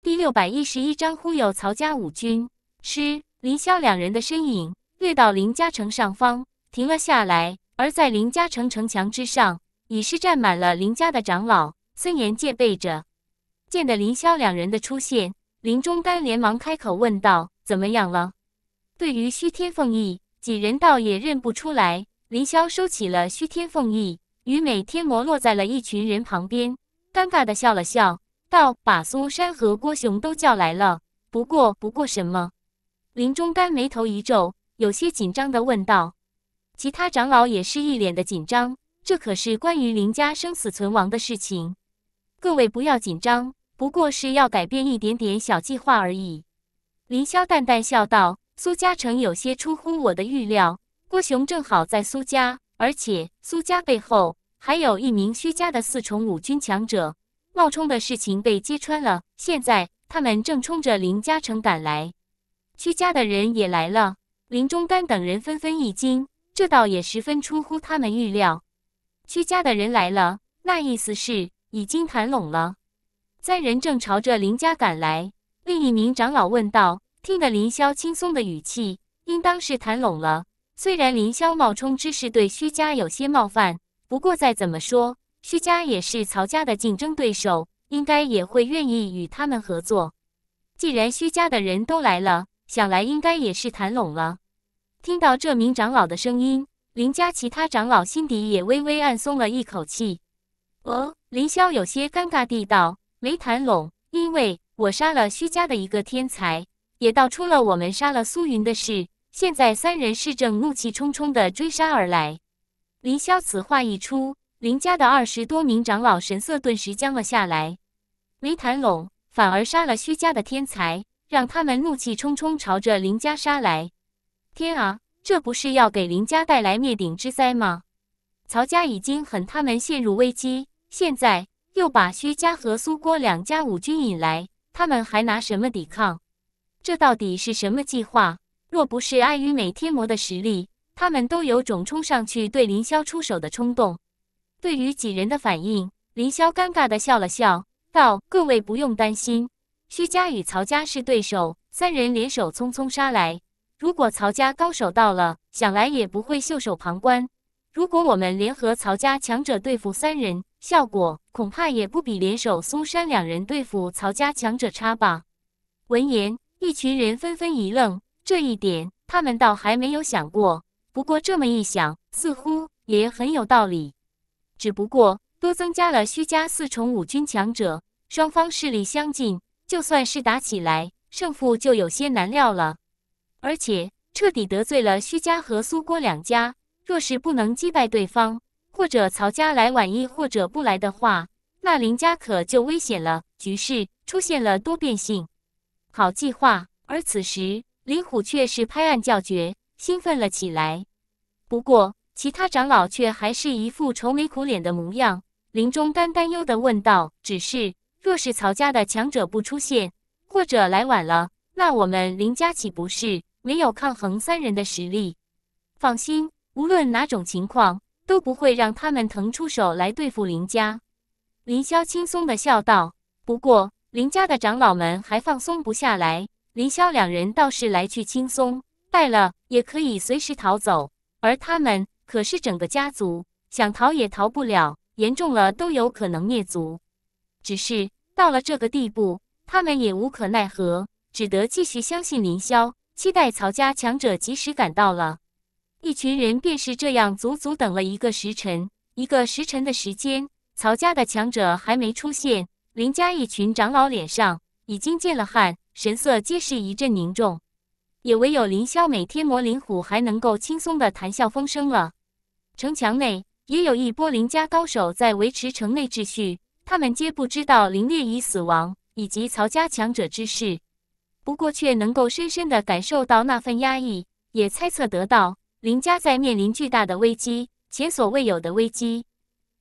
第六百一十一章忽悠曹家五军师林萧两人的身影掠到林家城上方，停了下来。而在林家城城墙之上，已是站满了林家的长老，森严戒备着。见得林萧两人的出现，林中丹连忙开口问道：“怎么样了？”对于虚天凤翼，几人倒也认不出来。林霄收起了虚天凤翼，与美天魔落在了一群人旁边，尴尬地笑了笑。道把苏珊和郭雄都叫来了，不过不过什么？林中干眉头一皱，有些紧张地问道。其他长老也是一脸的紧张，这可是关于林家生死存亡的事情。各位不要紧张，不过是要改变一点点小计划而已。林萧淡淡笑道。苏家诚有些出乎我的预料，郭雄正好在苏家，而且苏家背后还有一名薛家的四重五军强者。冒充的事情被揭穿了，现在他们正冲着林嘉诚赶来，屈家的人也来了。林中干等人纷纷一惊，这倒也十分出乎他们预料。屈家的人来了，那意思是已经谈拢了。三人正朝着林家赶来，另一名长老问道：“听得林霄轻松的语气，应当是谈拢了。虽然林霄冒充之事对屈家有些冒犯，不过再怎么说。”徐家也是曹家的竞争对手，应该也会愿意与他们合作。既然徐家的人都来了，想来应该也是谈拢了。听到这名长老的声音，林家其他长老心底也微微暗松了一口气。哦，林萧有些尴尬地道：“没谈拢，因为我杀了徐家的一个天才，也道出了我们杀了苏云的事。现在三人是正怒气冲冲地追杀而来。”林萧此话一出。林家的二十多名长老神色顿时僵了下来，没谈拢，反而杀了薛家的天才，让他们怒气冲冲朝着林家杀来。天啊，这不是要给林家带来灭顶之灾吗？曹家已经狠他们陷入危机，现在又把薛家和苏郭两家五军引来，他们还拿什么抵抗？这到底是什么计划？若不是碍于美天魔的实力，他们都有种冲上去对凌霄出手的冲动。对于几人的反应，林萧尴尬的笑了笑，道：“各位不用担心，徐家与曹家是对手，三人联手匆匆杀来。如果曹家高手到了，想来也不会袖手旁观。如果我们联合曹家强者对付三人，效果恐怕也不比联手嵩山两人对付曹家强者差吧？”闻言，一群人纷纷一愣，这一点他们倒还没有想过。不过这么一想，似乎也很有道理。只不过多增加了虚家四重五军强者，双方势力相近，就算是打起来，胜负就有些难料了。而且彻底得罪了虚家和苏郭两家，若是不能击败对方，或者曹家来晚一或者不来的话，那林家可就危险了。局势出现了多变性，好计划。而此时林虎却是拍案叫绝，兴奋了起来。不过。其他长老却还是一副愁眉苦脸的模样。林中丹担忧地问道：“只是，若是曹家的强者不出现，或者来晚了，那我们林家岂不是没有抗衡三人的实力？”放心，无论哪种情况，都不会让他们腾出手来对付林家。林萧轻松地笑道：“不过，林家的长老们还放松不下来。林萧两人倒是来去轻松，败了也可以随时逃走，而他们……”可是整个家族想逃也逃不了，严重了都有可能灭族。只是到了这个地步，他们也无可奈何，只得继续相信林霄，期待曹家强者及时赶到了。一群人便是这样，足足等了一个时辰。一个时辰的时间，曹家的强者还没出现，林家一群长老脸上已经见了汗，神色皆是一阵凝重。也唯有林霄、每天魔、灵虎还能够轻松的谈笑风生了。城墙内也有一波林家高手在维持城内秩序，他们皆不知道林烈已死亡以及曹家强者之事，不过却能够深深的感受到那份压抑，也猜测得到林家在面临巨大的危机，前所未有的危机。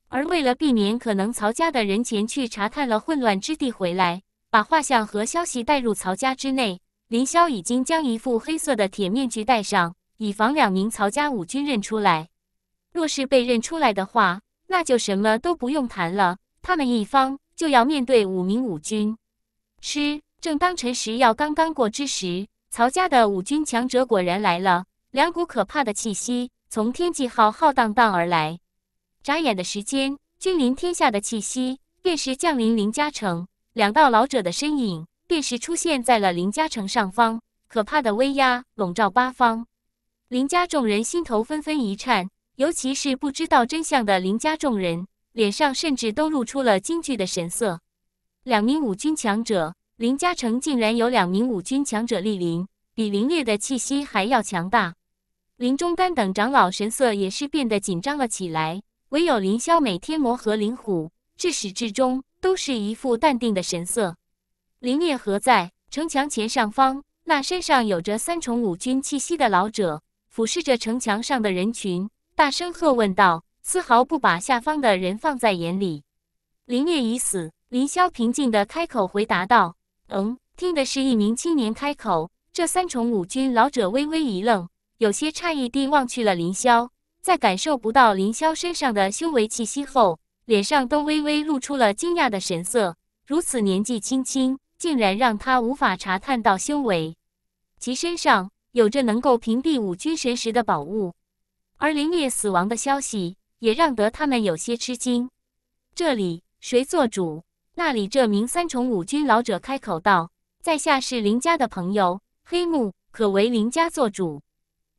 而为了避免可能曹家的人前去查看了混乱之地回来，把画像和消息带入曹家之内，林萧已经将一副黑色的铁面具戴上，以防两名曹家武军认出来。若是被认出来的话，那就什么都不用谈了。他们一方就要面对五名五军师。正当辰时要刚刚过之时，曹家的五军强者果然来了。两股可怕的气息从天际浩浩荡荡而来，眨眼的时间，君临天下的气息便是降临林家城。两道老者的身影便是出现在了林家城上方，可怕的威压笼罩八方，林家众人心头纷纷一颤。尤其是不知道真相的林家众人，脸上甚至都露出了惊惧的神色。两名五军强者，林家城竟然有两名五军强者莅临，比林烈的气息还要强大。林中干等长老神色也是变得紧张了起来，唯有林霄、每天魔和林虎至始至终都是一副淡定的神色。林烈何在？城墙前上方，那身上有着三重五军气息的老者俯视着城墙上的人群。大声喝问道，丝毫不把下方的人放在眼里。林月已死。林霄平静地开口回答道：“嗯。”听的是一名青年开口。这三重五君老者微微一愣，有些诧异地望去了林霄，在感受不到林霄身上的修为气息后，脸上都微微露出了惊讶的神色。如此年纪轻轻，竟然让他无法查探到修为，其身上有着能够屏蔽五君神识的宝物。而林月死亡的消息也让得他们有些吃惊。这里谁做主？那里这名三重五军老者开口道：“在下是林家的朋友，黑木，可为林家做主。”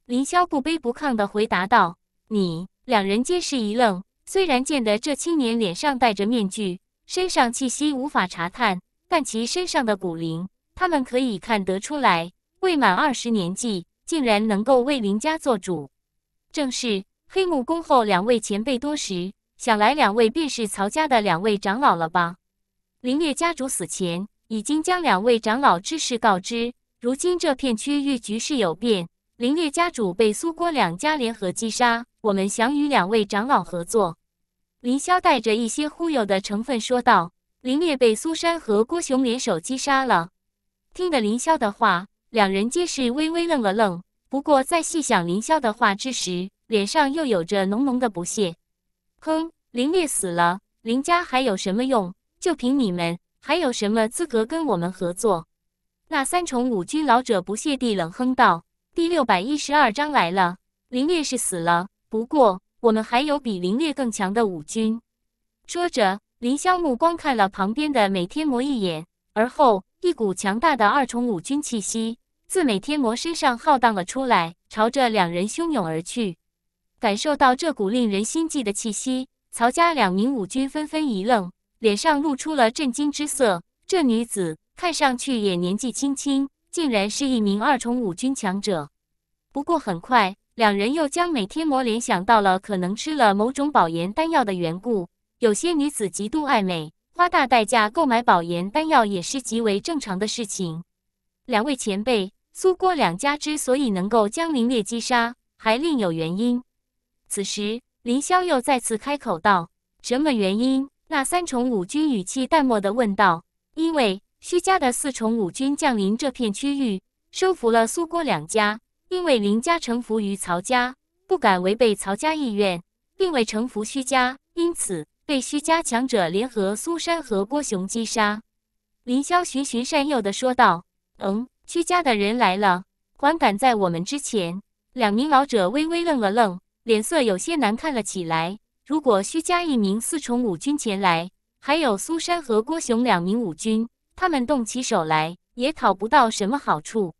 林霄不卑不亢地回答道：“你。”两人皆是一愣。虽然见得这青年脸上戴着面具，身上气息无法查探，但其身上的骨灵，他们可以看得出来，未满二十年纪，竟然能够为林家做主。正是黑木恭候两位前辈多时，想来两位便是曹家的两位长老了吧？林烈家主死前已经将两位长老之事告知，如今这片区域局势有变，林烈家主被苏郭两家联合击杀，我们想与两位长老合作。”林霄带着一些忽悠的成分说道：“林烈被苏珊和郭雄联手击杀了。”听了林霄的话，两人皆是微微愣了愣。不过，在细想林霄的话之时，脸上又有着浓浓的不屑。哼，林烈死了，林家还有什么用？就凭你们，还有什么资格跟我们合作？那三重五军老者不屑地冷哼道：“第六百一十二章来了。林烈是死了，不过我们还有比林烈更强的五军。”说着，林霄目光看了旁边的美天魔一眼，而后一股强大的二重五军气息。自美天魔身上浩荡了出来，朝着两人汹涌而去。感受到这股令人心悸的气息，曹家两名武军纷纷一愣，脸上露出了震惊之色。这女子看上去也年纪轻轻，竟然是一名二重武军强者。不过很快，两人又将美天魔联想到了可能吃了某种保研丹药的缘故。有些女子极度爱美，花大代价购买保研丹药也是极为正常的事情。两位前辈。苏郭两家之所以能够将林烈击杀，还另有原因。此时，林萧又再次开口道：“什么原因？”那三重五军语气淡漠的问道：“因为徐家的四重五军降临这片区域，收服了苏郭两家，因为林家臣服于曹家，不敢违背曹家意愿，并未臣服徐家，因此被徐家强者联合苏山和郭雄击杀。”林萧循循善诱的说道：“嗯。”徐家的人来了，还赶在我们之前。两名老者微微愣了愣，脸色有些难看了起来。如果徐家一名四重五军前来，还有苏珊和郭雄两名五军，他们动起手来也讨不到什么好处。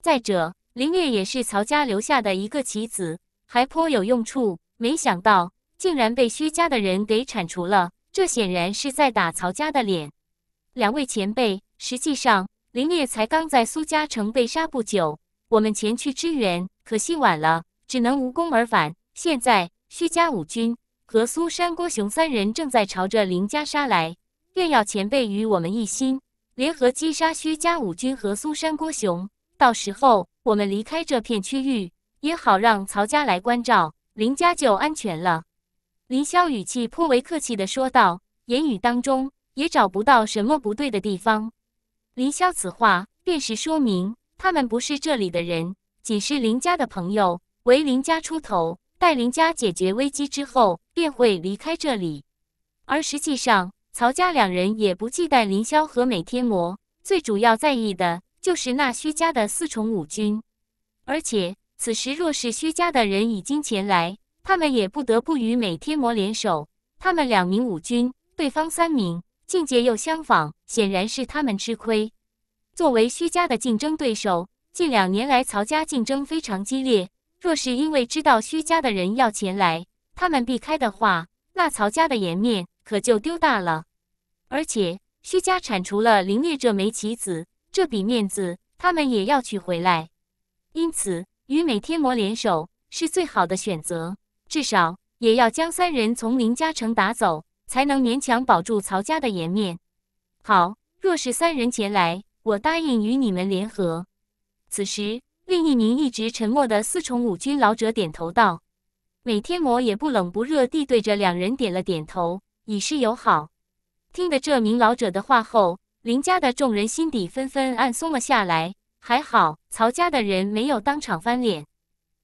再者，林月也是曹家留下的一个棋子，还颇有用处。没想到竟然被薛家的人给铲除了，这显然是在打曹家的脸。两位前辈，实际上。林烈才刚在苏家城被杀不久，我们前去支援，可惜晚了，只能无功而返。现在，徐家五军和苏山郭雄三人正在朝着林家杀来，愿要前辈与我们一心，联合击杀徐家五军和苏山郭雄，到时候我们离开这片区域，也好让曹家来关照林家就安全了。林萧语气颇为客气的说道，言语当中也找不到什么不对的地方。林霄此话，便是说明他们不是这里的人，仅是林家的朋友，为林家出头，待林家解决危机之后，便会离开这里。而实际上，曹家两人也不忌惮林霄和美天魔，最主要在意的就是那薛家的四重五军。而且此时，若是薛家的人已经前来，他们也不得不与美天魔联手。他们两名五军，对方三名。境界又相仿，显然是他们吃亏。作为虚家的竞争对手，近两年来曹家竞争非常激烈。若是因为知道虚家的人要前来，他们避开的话，那曹家的颜面可就丢大了。而且，虚家铲除了凌烈这枚棋子，这笔面子他们也要取回来。因此，与美天魔联手是最好的选择，至少也要将三人从林家城打走。才能勉强保住曹家的颜面。好，若是三人前来，我答应与你们联合。此时，另一名一直沉默的四重五军老者点头道：“美天魔也不冷不热地对着两人点了点头，以示友好。”听得这名老者的话后，林家的众人心底纷纷暗松了下来。还好，曹家的人没有当场翻脸。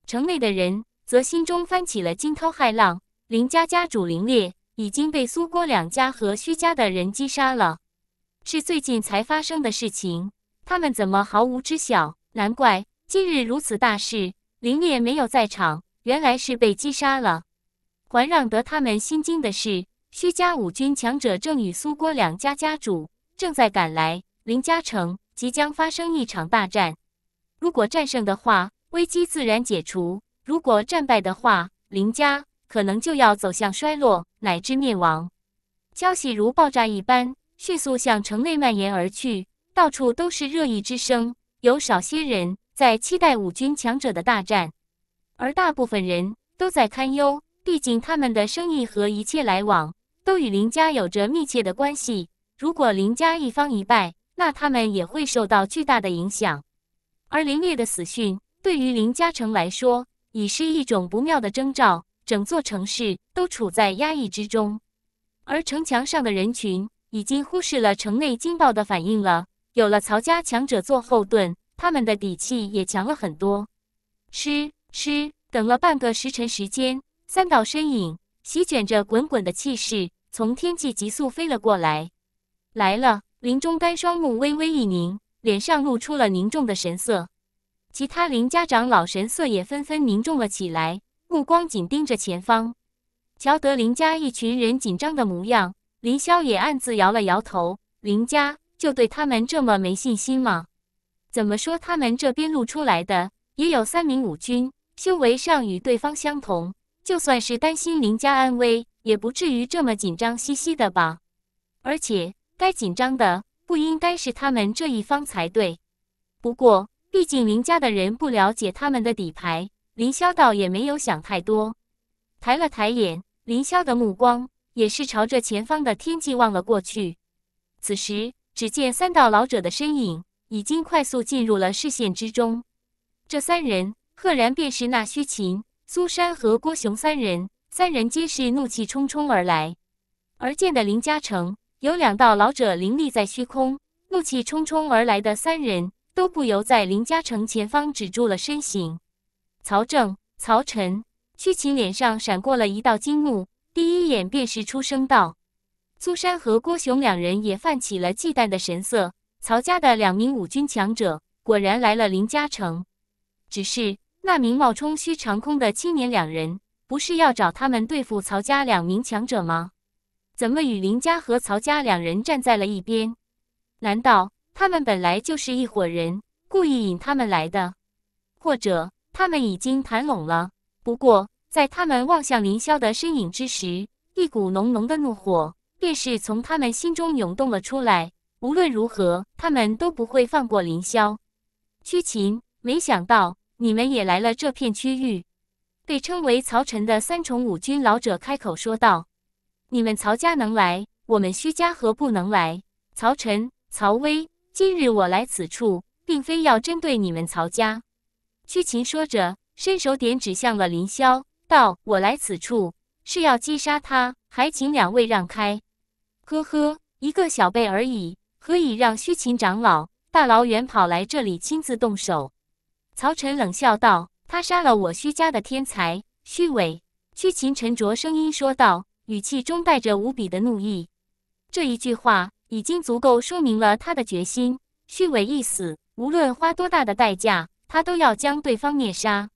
城内的人则心中翻起了惊涛骇浪。林家家主林烈。已经被苏郭两家和薛家的人击杀了，是最近才发生的事情，他们怎么毫无知晓？难怪今日如此大事，林烈没有在场，原来是被击杀了。还让得他们心惊的是，薛家五军强者正与苏郭两家家主正在赶来，林家城即将发生一场大战。如果战胜的话，危机自然解除；如果战败的话，林家。可能就要走向衰落乃至灭亡。消息如爆炸一般迅速向城内蔓延而去，到处都是热议之声。有少些人在期待五军强者的大战，而大部分人都在堪忧。毕竟他们的生意和一切来往都与林家有着密切的关系。如果林家一方一败，那他们也会受到巨大的影响。而林烈的死讯对于林嘉诚来说，已是一种不妙的征兆。整座城市都处在压抑之中，而城墙上的人群已经忽视了城内惊爆的反应了。有了曹家强者做后盾，他们的底气也强了很多。吃吃，等了半个时辰时间，三道身影席卷着滚滚的气势从天际急速飞了过来。来了，林中丹双目微微一凝，脸上露出了凝重的神色。其他林家长老神色也纷纷凝重了起来。目光紧盯着前方，瞧得林家一群人紧张的模样，林萧也暗自摇了摇头。林家就对他们这么没信心吗？怎么说他们这边露出来的也有三名五军，修为上与对方相同，就算是担心林家安危，也不至于这么紧张兮兮的吧？而且该紧张的不应该是他们这一方才对。不过，毕竟林家的人不了解他们的底牌。凌霄倒也没有想太多，抬了抬眼，凌霄的目光也是朝着前方的天际望了过去。此时，只见三道老者的身影已经快速进入了视线之中。这三人赫然便是那虚琴、苏珊和郭雄三人，三人皆是怒气冲冲而来。而见的林嘉诚，有两道老者凌立在虚空，怒气冲冲而来的三人，都不由在林嘉诚前方止住了身形。曹正、曹晨、屈琴脸上闪过了一道惊目，第一眼便是出声道：“苏珊和郭雄两人也泛起了忌惮的神色。”曹家的两名武军强者果然来了。林嘉诚，只是那名冒充虚长空的青年，两人不是要找他们对付曹家两名强者吗？怎么与林家和曹家两人站在了一边？难道他们本来就是一伙人，故意引他们来的？或者？他们已经谈拢了，不过在他们望向凌霄的身影之时，一股浓浓的怒火便是从他们心中涌动了出来。无论如何，他们都不会放过凌霄。屈琴，没想到你们也来了这片区域。被称为曹晨的三重五军老者开口说道：“你们曹家能来，我们屈家何不能来？曹晨、曹威，今日我来此处，并非要针对你们曹家。”虚琴说着，伸手点指向了林萧，道：“我来此处是要击杀他，还请两位让开。”“呵呵，一个小辈而已，何以让虚琴长老大老远跑来这里亲自动手？”曹晨冷笑道：“他杀了我虚家的天才虚伟。”虚琴沉着声音说道，语气中带着无比的怒意。这一句话已经足够说明了他的决心。虚伟一死，无论花多大的代价。他都要将对方灭杀。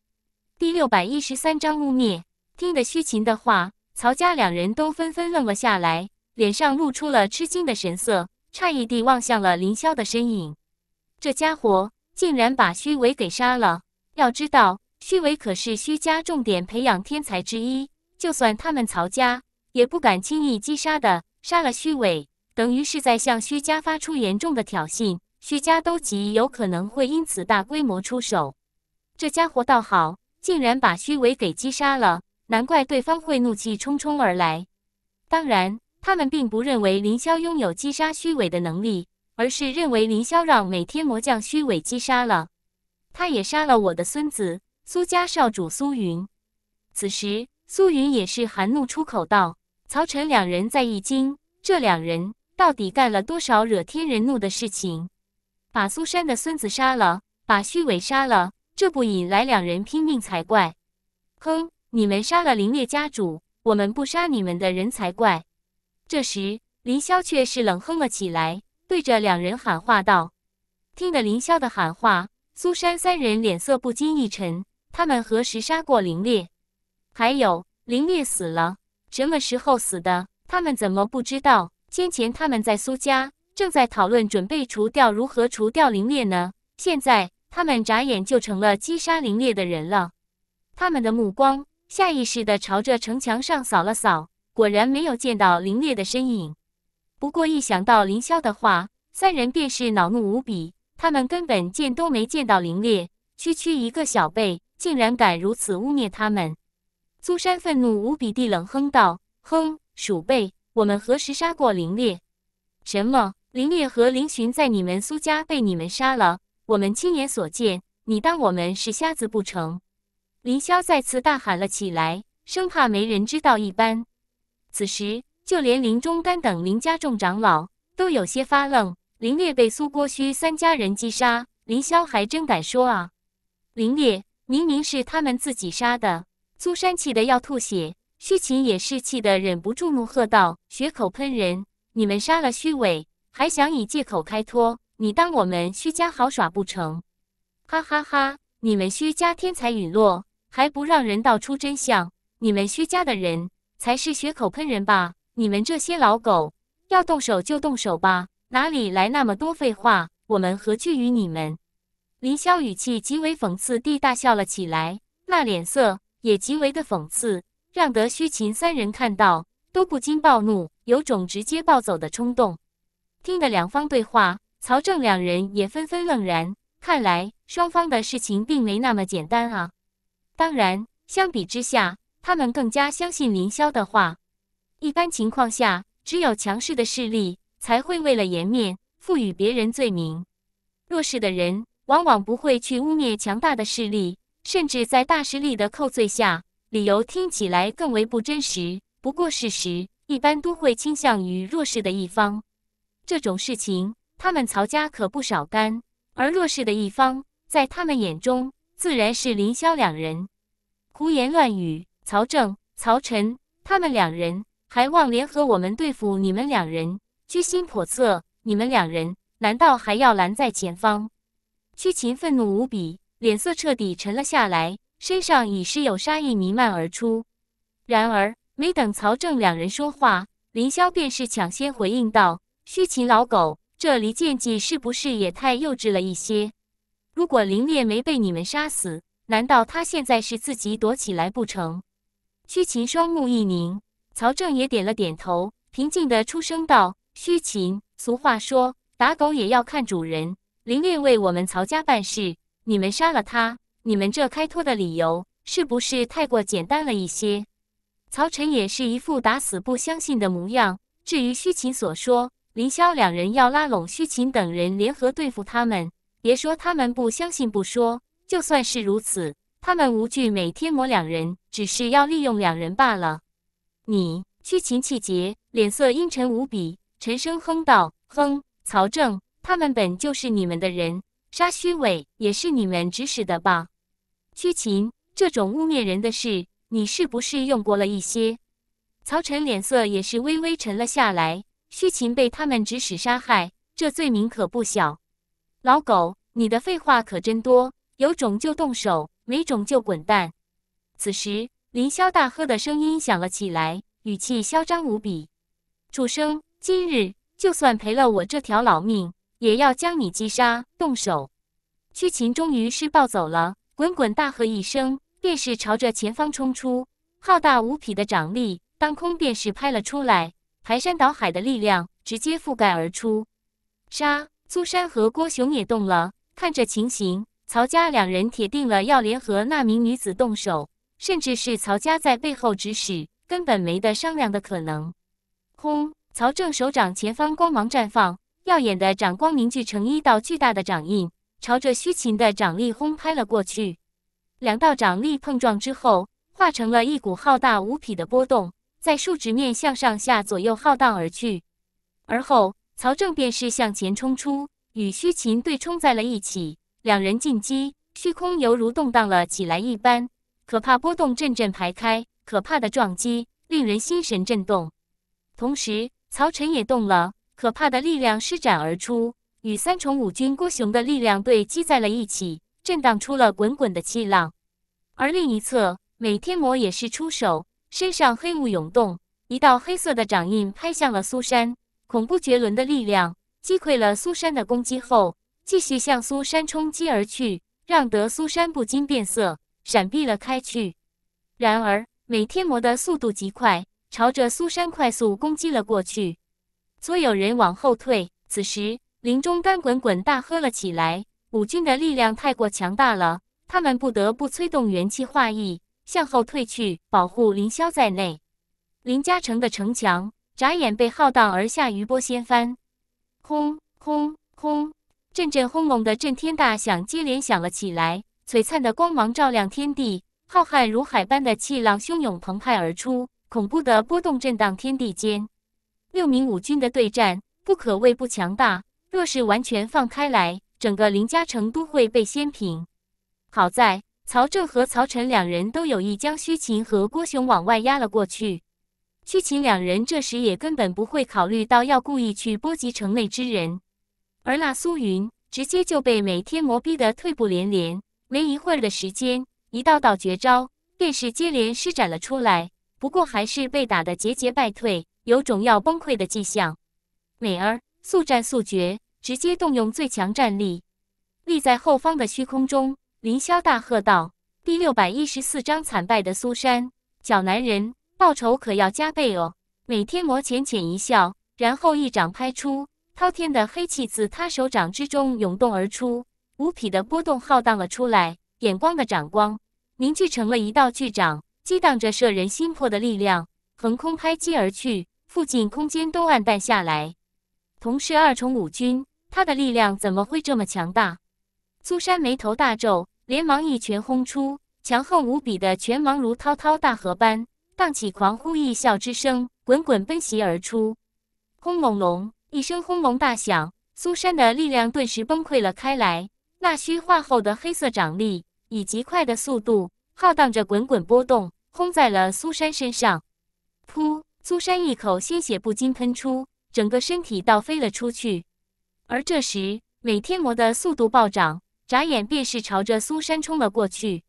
第六百一十三章污蔑。听得虚琴的话，曹家两人都纷纷愣了下来，脸上露出了吃惊的神色，诧异地望向了凌霄的身影。这家伙竟然把虚伟给杀了！要知道，虚伟可是虚家重点培养天才之一，就算他们曹家也不敢轻易击杀的。杀了虚伟，等于是在向虚家发出严重的挑衅。徐家都极有可能会因此大规模出手，这家伙倒好，竟然把虚伪给击杀了，难怪对方会怒气冲冲而来。当然，他们并不认为凌霄拥有击杀虚伪的能力，而是认为凌霄让每天魔将虚伪击杀了。他也杀了我的孙子，苏家少主苏云。此时，苏云也是含怒出口道：“曹晨两人在一惊，这两人到底干了多少惹天人怒的事情？”把苏珊的孙子杀了，把虚伪杀了，这不引来两人拼命才怪！哼，你们杀了林烈家主，我们不杀你们的人才怪！这时，林萧却是冷哼了起来，对着两人喊话道：“听得林萧的喊话，苏珊三人脸色不禁一沉。他们何时杀过林烈？还有，林烈死了，什么时候死的？他们怎么不知道？先前他们在苏家。”正在讨论准备除掉，如何除掉灵裂呢？现在他们眨眼就成了击杀灵裂的人了。他们的目光下意识的朝着城墙上扫了扫，果然没有见到灵裂的身影。不过一想到凌霄的话，三人便是恼怒无比。他们根本见都没见到灵烈，区区一个小辈竟然敢如此污蔑他们。苏珊愤怒无比地冷哼道：“哼，鼠辈，我们何时杀过灵烈？什么？”林烈和林寻在你们苏家被你们杀了，我们亲眼所见，你当我们是瞎子不成？林霄再次大喊了起来，生怕没人知道一般。此时，就连林中干等林家众长老都有些发愣。林烈被苏郭胥三家人击杀，林霄还真敢说啊？林烈明明是他们自己杀的！苏珊气得要吐血，虚琴也是气得忍不住怒喝道：“血口喷人！你们杀了虚伪！”还想以借口开脱？你当我们薛家好耍不成？哈哈哈！你们薛家天才陨落，还不让人道出真相？你们薛家的人才是血口喷人吧？你们这些老狗，要动手就动手吧，哪里来那么多废话？我们何惧于你们？林萧语气极为讽刺地大笑了起来，那脸色也极为的讽刺，让得薛秦三人看到都不禁暴怒，有种直接暴走的冲动。听得两方对话，曹正两人也纷纷愣然。看来双方的事情并没那么简单啊！当然，相比之下，他们更加相信林霄的话。一般情况下，只有强势的势力才会为了颜面赋予别人罪名，弱势的人往往不会去污蔑强大的势力，甚至在大势力的扣罪下，理由听起来更为不真实。不过，事实一般都会倾向于弱势的一方。这种事情，他们曹家可不少干。而弱势的一方，在他们眼中，自然是林霄两人。胡言乱语！曹正、曹晨他们两人，还望联合我们对付你们两人，居心叵测！你们两人难道还要拦在前方？屈秦愤怒无比，脸色彻底沉了下来，身上已是有杀意弥漫而出。然而，没等曹正两人说话，林霄便是抢先回应道。虚情老狗，这离间计是不是也太幼稚了一些？如果林烈没被你们杀死，难道他现在是自己躲起来不成？虚情双目一凝，曹正也点了点头，平静地出声道：“虚情，俗话说，打狗也要看主人。林烈为我们曹家办事，你们杀了他，你们这开脱的理由是不是太过简单了一些？”曹晨也是一副打死不相信的模样。至于虚情所说，林霄两人要拉拢虚琴等人联合对付他们，别说他们不相信不说，就算是如此，他们无惧美天魔两人，只是要利用两人罢了。你虚琴气结，脸色阴沉无比，沉声哼道：“哼，曹正，他们本就是你们的人，杀虚伪也是你们指使的吧？虚琴，这种污蔑人的事，你是不是用过了一些？”曹晨脸色也是微微沉了下来。屈秦被他们指使杀害，这罪名可不小。老狗，你的废话可真多，有种就动手，没种就滚蛋。此时，凌霄大喝的声音响了起来，语气嚣张无比。楚生，今日就算赔了我这条老命，也要将你击杀。动手！屈秦终于是暴走了，滚滚大喝一声，便是朝着前方冲出，浩大无匹的掌力当空便是拍了出来。排山倒海的力量直接覆盖而出，杀苏珊和郭雄也动了。看着情形，曹家两人铁定了要联合那名女子动手，甚至是曹家在背后指使，根本没得商量的可能。轰！曹正手掌前方光芒绽放，耀眼的掌光凝聚成一道巨大的掌印，朝着虚情的掌力轰拍了过去。两道掌力碰撞之后，化成了一股浩大无匹的波动。在竖直面向上下左右浩荡而去，而后曹正便是向前冲出，与虚琴对冲在了一起。两人进击，虚空犹如动荡了起来一般，可怕波动阵阵排开，可怕的撞击令人心神震动。同时，曹晨也动了，可怕的力量施展而出，与三重五军郭雄的力量对击在了一起，震荡出了滚滚的气浪。而另一侧，美天魔也是出手。身上黑雾涌动，一道黑色的掌印拍向了苏珊，恐怖绝伦的力量击溃了苏珊的攻击后，继续向苏珊冲击而去，让得苏珊不禁变色，闪避了开去。然而，美天魔的速度极快，朝着苏珊快速攻击了过去，所有人往后退。此时，林中干滚滚大喝了起来：“五军的力量太过强大了，他们不得不催动元气化意。”向后退去，保护林霄在内。林嘉城的城墙眨眼被浩荡而下余波掀翻，轰轰轰！阵阵轰隆的震天大响接连响了起来，璀璨的光芒照亮天地，浩瀚如海般的气浪汹涌澎湃而出，恐怖的波动震荡天地间。六名武军的对战不可谓不强大，若是完全放开来，整个林嘉城都会被掀平。好在。曹正和曹晨两人都有意将虚琴和郭雄往外压了过去。虚琴两人这时也根本不会考虑到要故意去波及城内之人，而那苏云直接就被美天魔逼得退步连连，没一会儿的时间，一道道绝招便是接连施展了出来，不过还是被打得节节败退，有种要崩溃的迹象。美儿速战速决，直接动用最强战力，立在后方的虚空中。林霄大喝道：“第六百一十四章惨败的苏珊，小男人报仇可要加倍哦！”每天魔浅浅一笑，然后一掌拍出，滔天的黑气自他手掌之中涌动而出，无匹的波动浩荡了出来，眼光的掌光凝聚成了一道巨掌，激荡着摄人心魄的力量，横空拍击而去，附近空间都暗淡下来。同是二重五军，他的力量怎么会这么强大？苏珊眉头大皱。连忙一拳轰出，强横无比的拳芒如滔滔大河般荡起狂呼一啸之声，滚滚奔袭而出。轰隆隆一声轰隆大响，苏珊的力量顿时崩溃了开来。那虚化后的黑色掌力以极快的速度，浩荡着滚滚波动，轰在了苏珊身上。噗！苏珊一口鲜血不禁喷出，整个身体倒飞了出去。而这时，美天魔的速度暴涨。眨眼便是朝着苏珊冲了过去，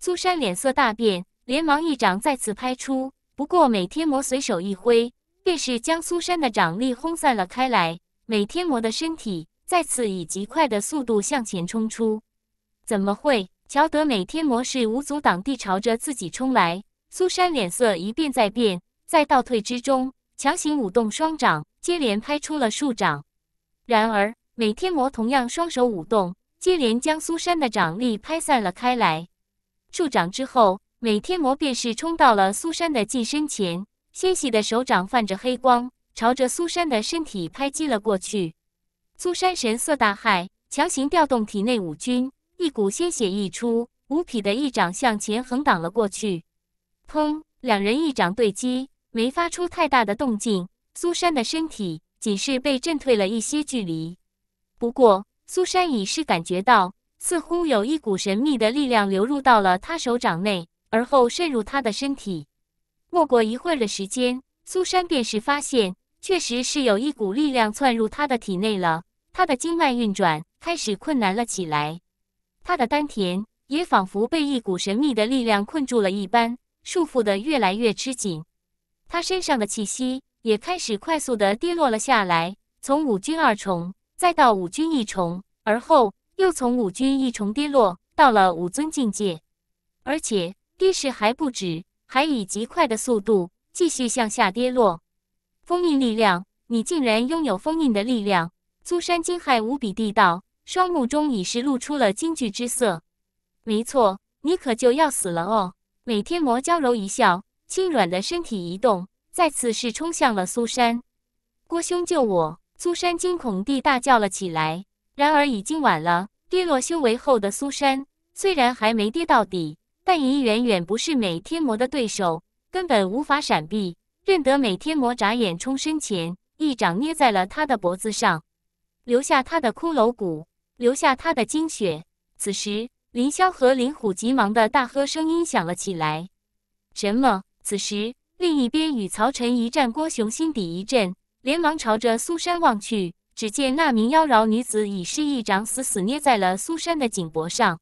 苏珊脸色大变，连忙一掌再次拍出。不过，每天魔随手一挥，便是将苏珊的掌力轰散了开来。每天魔的身体再次以极快的速度向前冲出。怎么会？乔德每天魔是无阻挡地朝着自己冲来。苏珊脸色一变再变，在倒退之中强行舞动双掌，接连拍出了数掌。然而，每天魔同样双手舞动。接连将苏珊的掌力拍散了开来，数掌之后，美天魔便是冲到了苏珊的近身前，纤细的手掌泛着黑光，朝着苏珊的身体拍击了过去。苏珊神色大骇，强行调动体内五军，一股鲜血溢出，无匹的一掌向前横挡了过去。砰！两人一掌对击，没发出太大的动静，苏珊的身体仅是被震退了一些距离。不过。苏珊已是感觉到，似乎有一股神秘的力量流入到了他手掌内，而后渗入他的身体。没过一会儿的时间，苏珊便是发现，确实是有一股力量窜入他的体内了。他的经脉运转开始困难了起来，他的丹田也仿佛被一股神秘的力量困住了一般，束缚的越来越吃紧。他身上的气息也开始快速的跌落了下来，从五军二重。再到五军一重，而后又从五军一重跌落到了五尊境界，而且跌势还不止，还以极快的速度继续向下跌落。封印力量，你竟然拥有封印的力量！苏珊惊骇无比地道，双目中已是露出了惊惧之色。没错，你可就要死了哦！美天魔娇柔一笑，轻软的身体移动，再次是冲向了苏珊。郭兄救我！苏珊惊恐地大叫了起来，然而已经晚了。跌落修为后的苏珊，虽然还没跌到底，但已远远不是美天魔的对手，根本无法闪避。认得美天魔眨眼冲身前，一掌捏在了他的脖子上，留下他的骷髅骨，留下他的精血。此时，林萧和林虎急忙的大喝声音响了起来。什么？此时另一边与曹晨一战，郭雄心底一震。连忙朝着苏珊望去，只见那名妖娆女子已是一掌死死捏在了苏珊的颈脖上。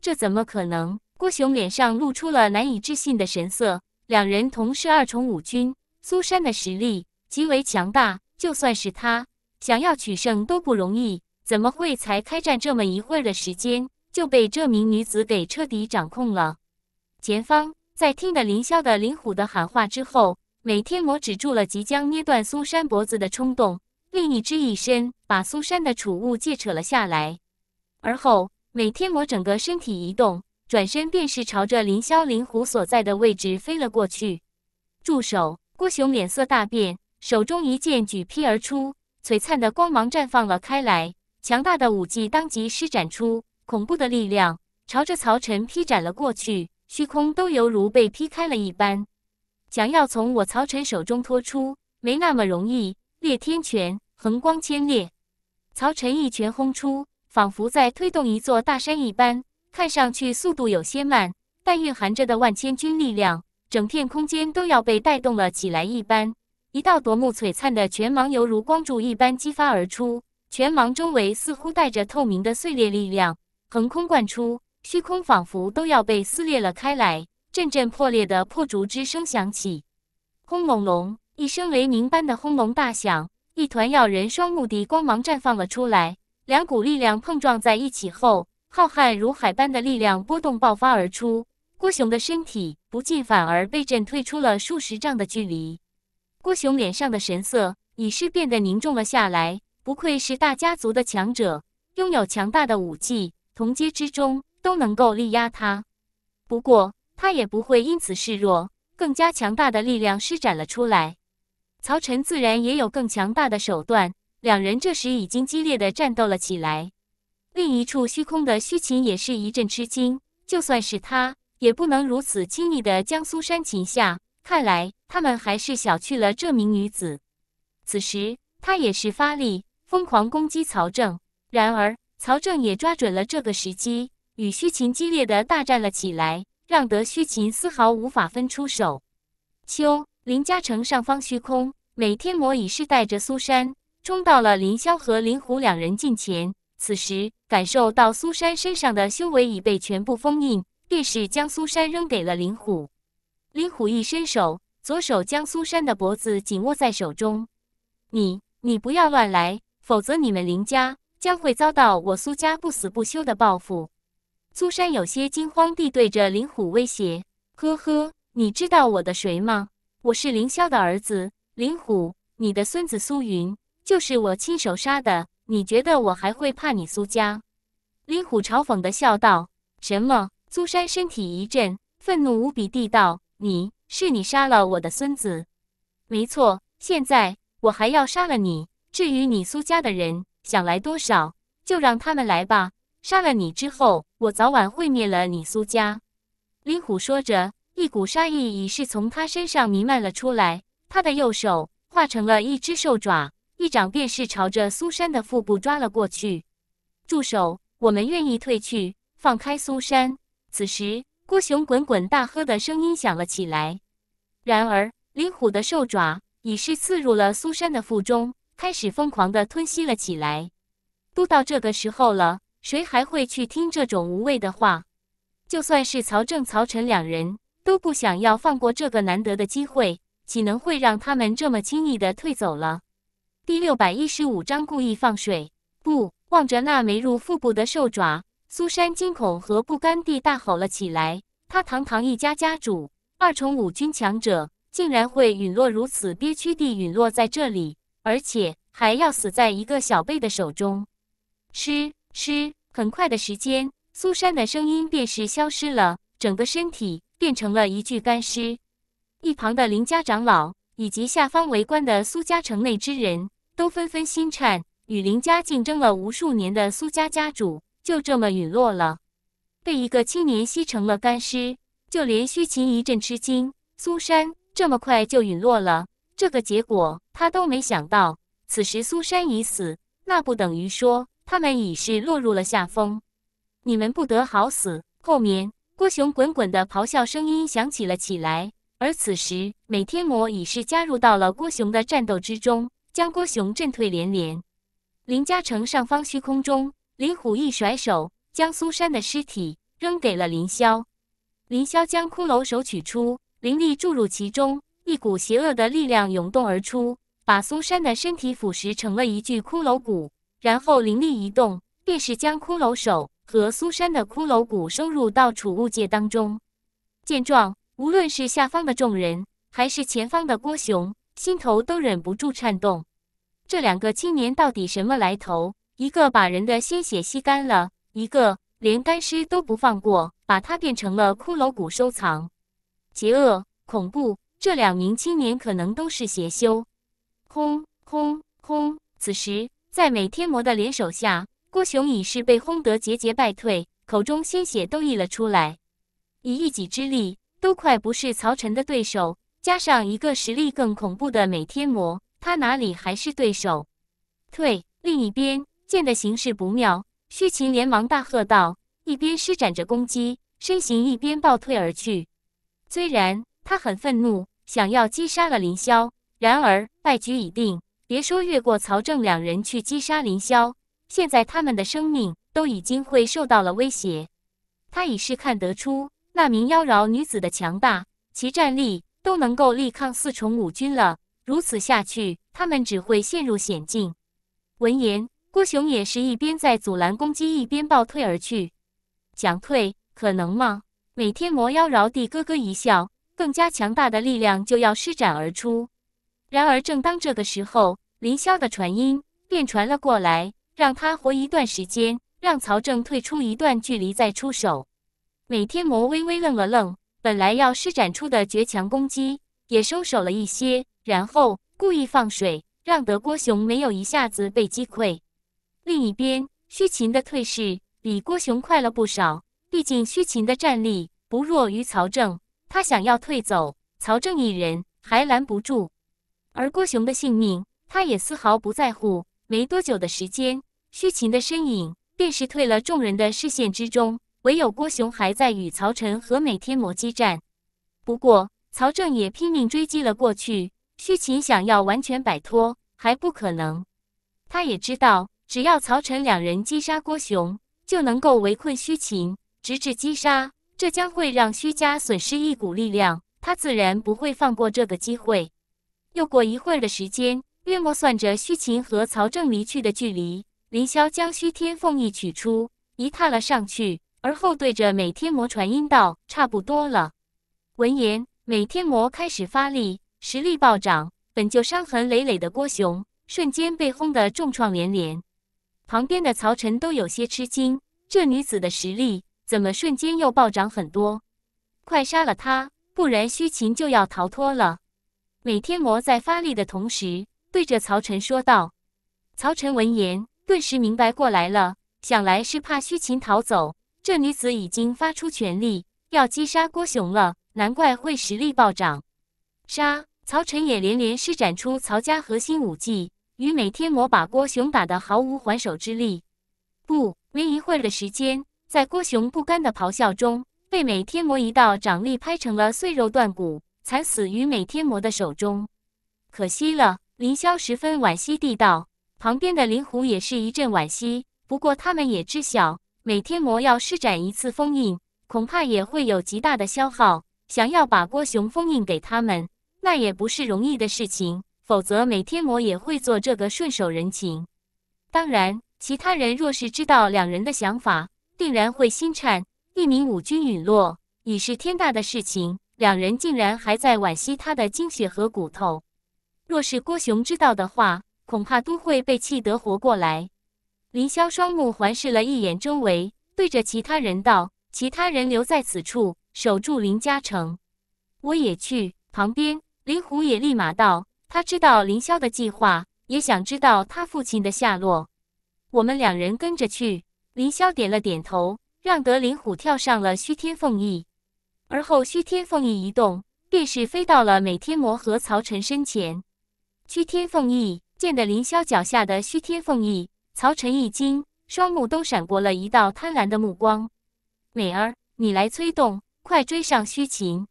这怎么可能？郭雄脸上露出了难以置信的神色。两人同是二重五军，苏珊的实力极为强大，就算是他想要取胜都不容易。怎么会才开战这么一会儿的时间就被这名女子给彻底掌控了？前方在听得凌霄的林虎的喊话之后。每天魔止住了即将捏断苏珊脖子的冲动，另一只一伸，把苏珊的储物戒扯了下来。而后，每天魔整个身体移动，转身便是朝着凌霄灵狐所在的位置飞了过去。住手！郭雄脸色大变，手中一剑举劈而出，璀璨的光芒绽放了开来，强大的武技当即施展出，恐怖的力量朝着曹晨劈斩了过去，虚空都犹如被劈开了一般。想要从我曹晨手中脱出，没那么容易。裂天拳，横光千裂。曹晨一拳轰出，仿佛在推动一座大山一般。看上去速度有些慢，但蕴含着的万千军力量，整片空间都要被带动了起来一般。一道夺目璀璨的拳芒，犹如光柱一般激发而出。拳芒周围似乎带着透明的碎裂力量，横空贯出，虚空仿佛都要被撕裂了开来。阵阵破裂的破竹之声响起，轰隆隆一声雷鸣般的轰隆大响，一团耀人双目的光芒绽放了出来。两股力量碰撞在一起后，浩瀚如海般的力量波动爆发而出。郭雄的身体不禁反而被震退出了数十丈的距离。郭雄脸上的神色已是变得凝重了下来。不愧是大家族的强者，拥有强大的武技，同阶之中都能够力压他。不过。他也不会因此示弱，更加强大的力量施展了出来。曹晨自然也有更强大的手段，两人这时已经激烈的战斗了起来。另一处虚空的虚琴也是一阵吃惊，就算是他，也不能如此轻易的将苏珊擒下。看来他们还是小觑了这名女子。此时他也是发力，疯狂攻击曹正。然而曹正也抓准了这个时机，与虚琴激烈的大战了起来。让得虚琴丝毫无法分出手。秋林家城上方虚空，美天魔已是带着苏珊冲到了林霄和林虎两人近前。此时感受到苏珊身上的修为已被全部封印，便是将苏珊扔给了林虎。林虎一伸手，左手将苏珊的脖子紧握在手中。“你，你不要乱来，否则你们林家将会遭到我苏家不死不休的报复。”苏珊有些惊慌地对着林虎威胁：“呵呵，你知道我的谁吗？我是林霄的儿子，林虎，你的孙子苏云就是我亲手杀的。你觉得我还会怕你苏家？”林虎嘲讽地笑道：“什么？”苏珊身体一震，愤怒无比地道：“你是你杀了我的孙子，没错。现在我还要杀了你。至于你苏家的人，想来多少，就让他们来吧。”杀了你之后，我早晚会灭了你苏家。”林虎说着，一股杀意已是从他身上弥漫了出来。他的右手化成了一只兽爪，一掌便是朝着苏珊的腹部抓了过去。“住手！我们愿意退去，放开苏珊。”此时，郭雄滚滚大喝的声音响了起来。然而，林虎的兽爪已是刺入了苏珊的腹中，开始疯狂的吞吸了起来。都到这个时候了。谁还会去听这种无谓的话？就算是曹正、曹晨两人，都不想要放过这个难得的机会，岂能会让他们这么轻易的退走了？第六百一十五章故意放水。不，望着那没入腹部的兽爪，苏珊惊恐和不甘地大吼了起来：“他堂堂一家家主，二重五军强者，竟然会陨落如此憋屈地陨落在这里，而且还要死在一个小辈的手中！”吃。尸很快的时间，苏珊的声音便是消失了，整个身体变成了一具干尸。一旁的林家长老以及下方围观的苏家城内之人都纷纷心颤。与林家竞争了无数年的苏家家主就这么陨落了，被一个青年吸成了干尸。就连虚琴一阵吃惊，苏珊这么快就陨落了，这个结果他都没想到。此时苏珊已死，那不等于说？他们已是落入了下风，你们不得好死！后面郭雄滚滚的咆哮声音响起了起来，而此时，每天魔已是加入到了郭雄的战斗之中，将郭雄震退连连。林家城上方虚空中，林虎一甩手，将苏珊的尸体扔给了林霄。林霄将骷髅手取出，灵力注入其中，一股邪恶的力量涌动而出，把苏珊的身体腐蚀成了一具骷髅骨。然后灵力一动，便是将骷髅手和苏珊的骷髅骨收入到储物界当中。见状，无论是下方的众人，还是前方的郭雄，心头都忍不住颤动。这两个青年到底什么来头？一个把人的鲜血吸干了，一个连干尸都不放过，把它变成了骷髅骨收藏。邪恶、恐怖，这两名青年可能都是邪修。轰轰轰！此时。在美天魔的联手下，郭雄已是被轰得节节败退，口中鲜血都溢了出来。以一己之力，都快不是曹晨的对手，加上一个实力更恐怖的美天魔，他哪里还是对手？退！另一边，见的形势不妙，虚情连忙大喝道，一边施展着攻击，身形一边暴退而去。虽然他很愤怒，想要击杀了林霄，然而败局已定。别说越过曹正两人去击杀凌霄，现在他们的生命都已经会受到了威胁。他已是看得出那名妖娆女子的强大，其战力都能够力抗四重五军了。如此下去，他们只会陷入险境。闻言，郭雄也是一边在阻拦攻击，一边暴退而去。想退可能吗？每天魔妖娆地咯咯一笑，更加强大的力量就要施展而出。然而，正当这个时候，林霄的传音便传了过来，让他活一段时间，让曹正退出一段距离再出手。每天魔微微愣了愣，本来要施展出的绝强攻击也收手了一些，然后故意放水，让得郭雄没有一下子被击溃。另一边，虚琴的退势比郭雄快了不少，毕竟虚琴的战力不弱于曹正，他想要退走，曹正一人还拦不住。而郭雄的性命，他也丝毫不在乎。没多久的时间，虚琴的身影便是退了众人的视线之中，唯有郭雄还在与曹晨和美天魔激战。不过，曹正也拼命追击了过去。虚琴想要完全摆脱还不可能，他也知道，只要曹晨两人击杀郭雄，就能够围困虚琴，直至击杀。这将会让虚家损失一股力量，他自然不会放过这个机会。又过一会儿的时间，月末算着虚琴和曹正离去的距离，林霄将虚天凤翼取出，一踏了上去，而后对着美天魔传音道：“差不多了。”闻言，美天魔开始发力，实力暴涨。本就伤痕累累的郭雄，瞬间被轰得重创连连。旁边的曹晨都有些吃惊：“这女子的实力怎么瞬间又暴涨很多？快杀了她，不然虚琴就要逃脱了。”美天魔在发力的同时，对着曹晨说道：“曹晨闻言，顿时明白过来了。想来是怕虚琴逃走，这女子已经发出全力，要击杀郭雄了，难怪会实力暴涨。”杀！曹晨也连连施展出曹家核心武技，与美天魔把郭雄打得毫无还手之力。不，没一会儿的时间，在郭雄不甘的咆哮中，被美天魔一道掌力拍成了碎肉断骨。惨死于美天魔的手中，可惜了。凌霄十分惋惜地道，旁边的林虎也是一阵惋惜。不过他们也知晓，美天魔要施展一次封印，恐怕也会有极大的消耗。想要把郭雄封印给他们，那也不是容易的事情。否则美天魔也会做这个顺手人情。当然，其他人若是知道两人的想法，定然会心颤。一名五军陨落，已是天大的事情。两人竟然还在惋惜他的精血和骨头，若是郭雄知道的话，恐怕都会被气得活过来。林霄双目环视了一眼周围，对着其他人道：“其他人留在此处，守住林家城，我也去。”旁边，林虎也立马道：“他知道林霄的计划，也想知道他父亲的下落。我们两人跟着去。”林霄点了点头，让得林虎跳上了虚天凤翼。而后，虚天凤翼一动，便是飞到了美天魔和曹晨身前。虚天凤翼见得凌霄脚下的虚天凤翼，曹晨一惊，双目都闪过了一道贪婪的目光。“美儿，你来催动，快追上虚情。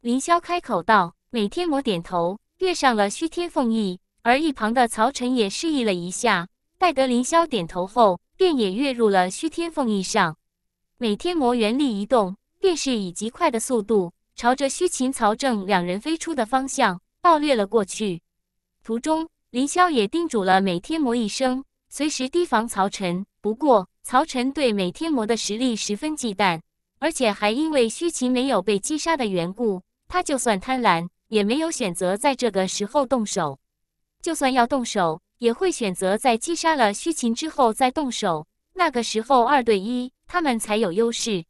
凌霄开口道。美天魔点头，跃上了虚天凤翼。而一旁的曹晨也示意了一下，待得凌霄点头后，便也跃入了虚天凤翼上。美天魔原力一动。便是以极快的速度朝着虚琴、曹正两人飞出的方向暴掠了过去。途中，林霄也叮嘱了美天魔一声，随时提防曹晨。不过，曹晨对美天魔的实力十分忌惮，而且还因为虚琴没有被击杀的缘故，他就算贪婪也没有选择在这个时候动手。就算要动手，也会选择在击杀了虚琴之后再动手。那个时候二对一，他们才有优势。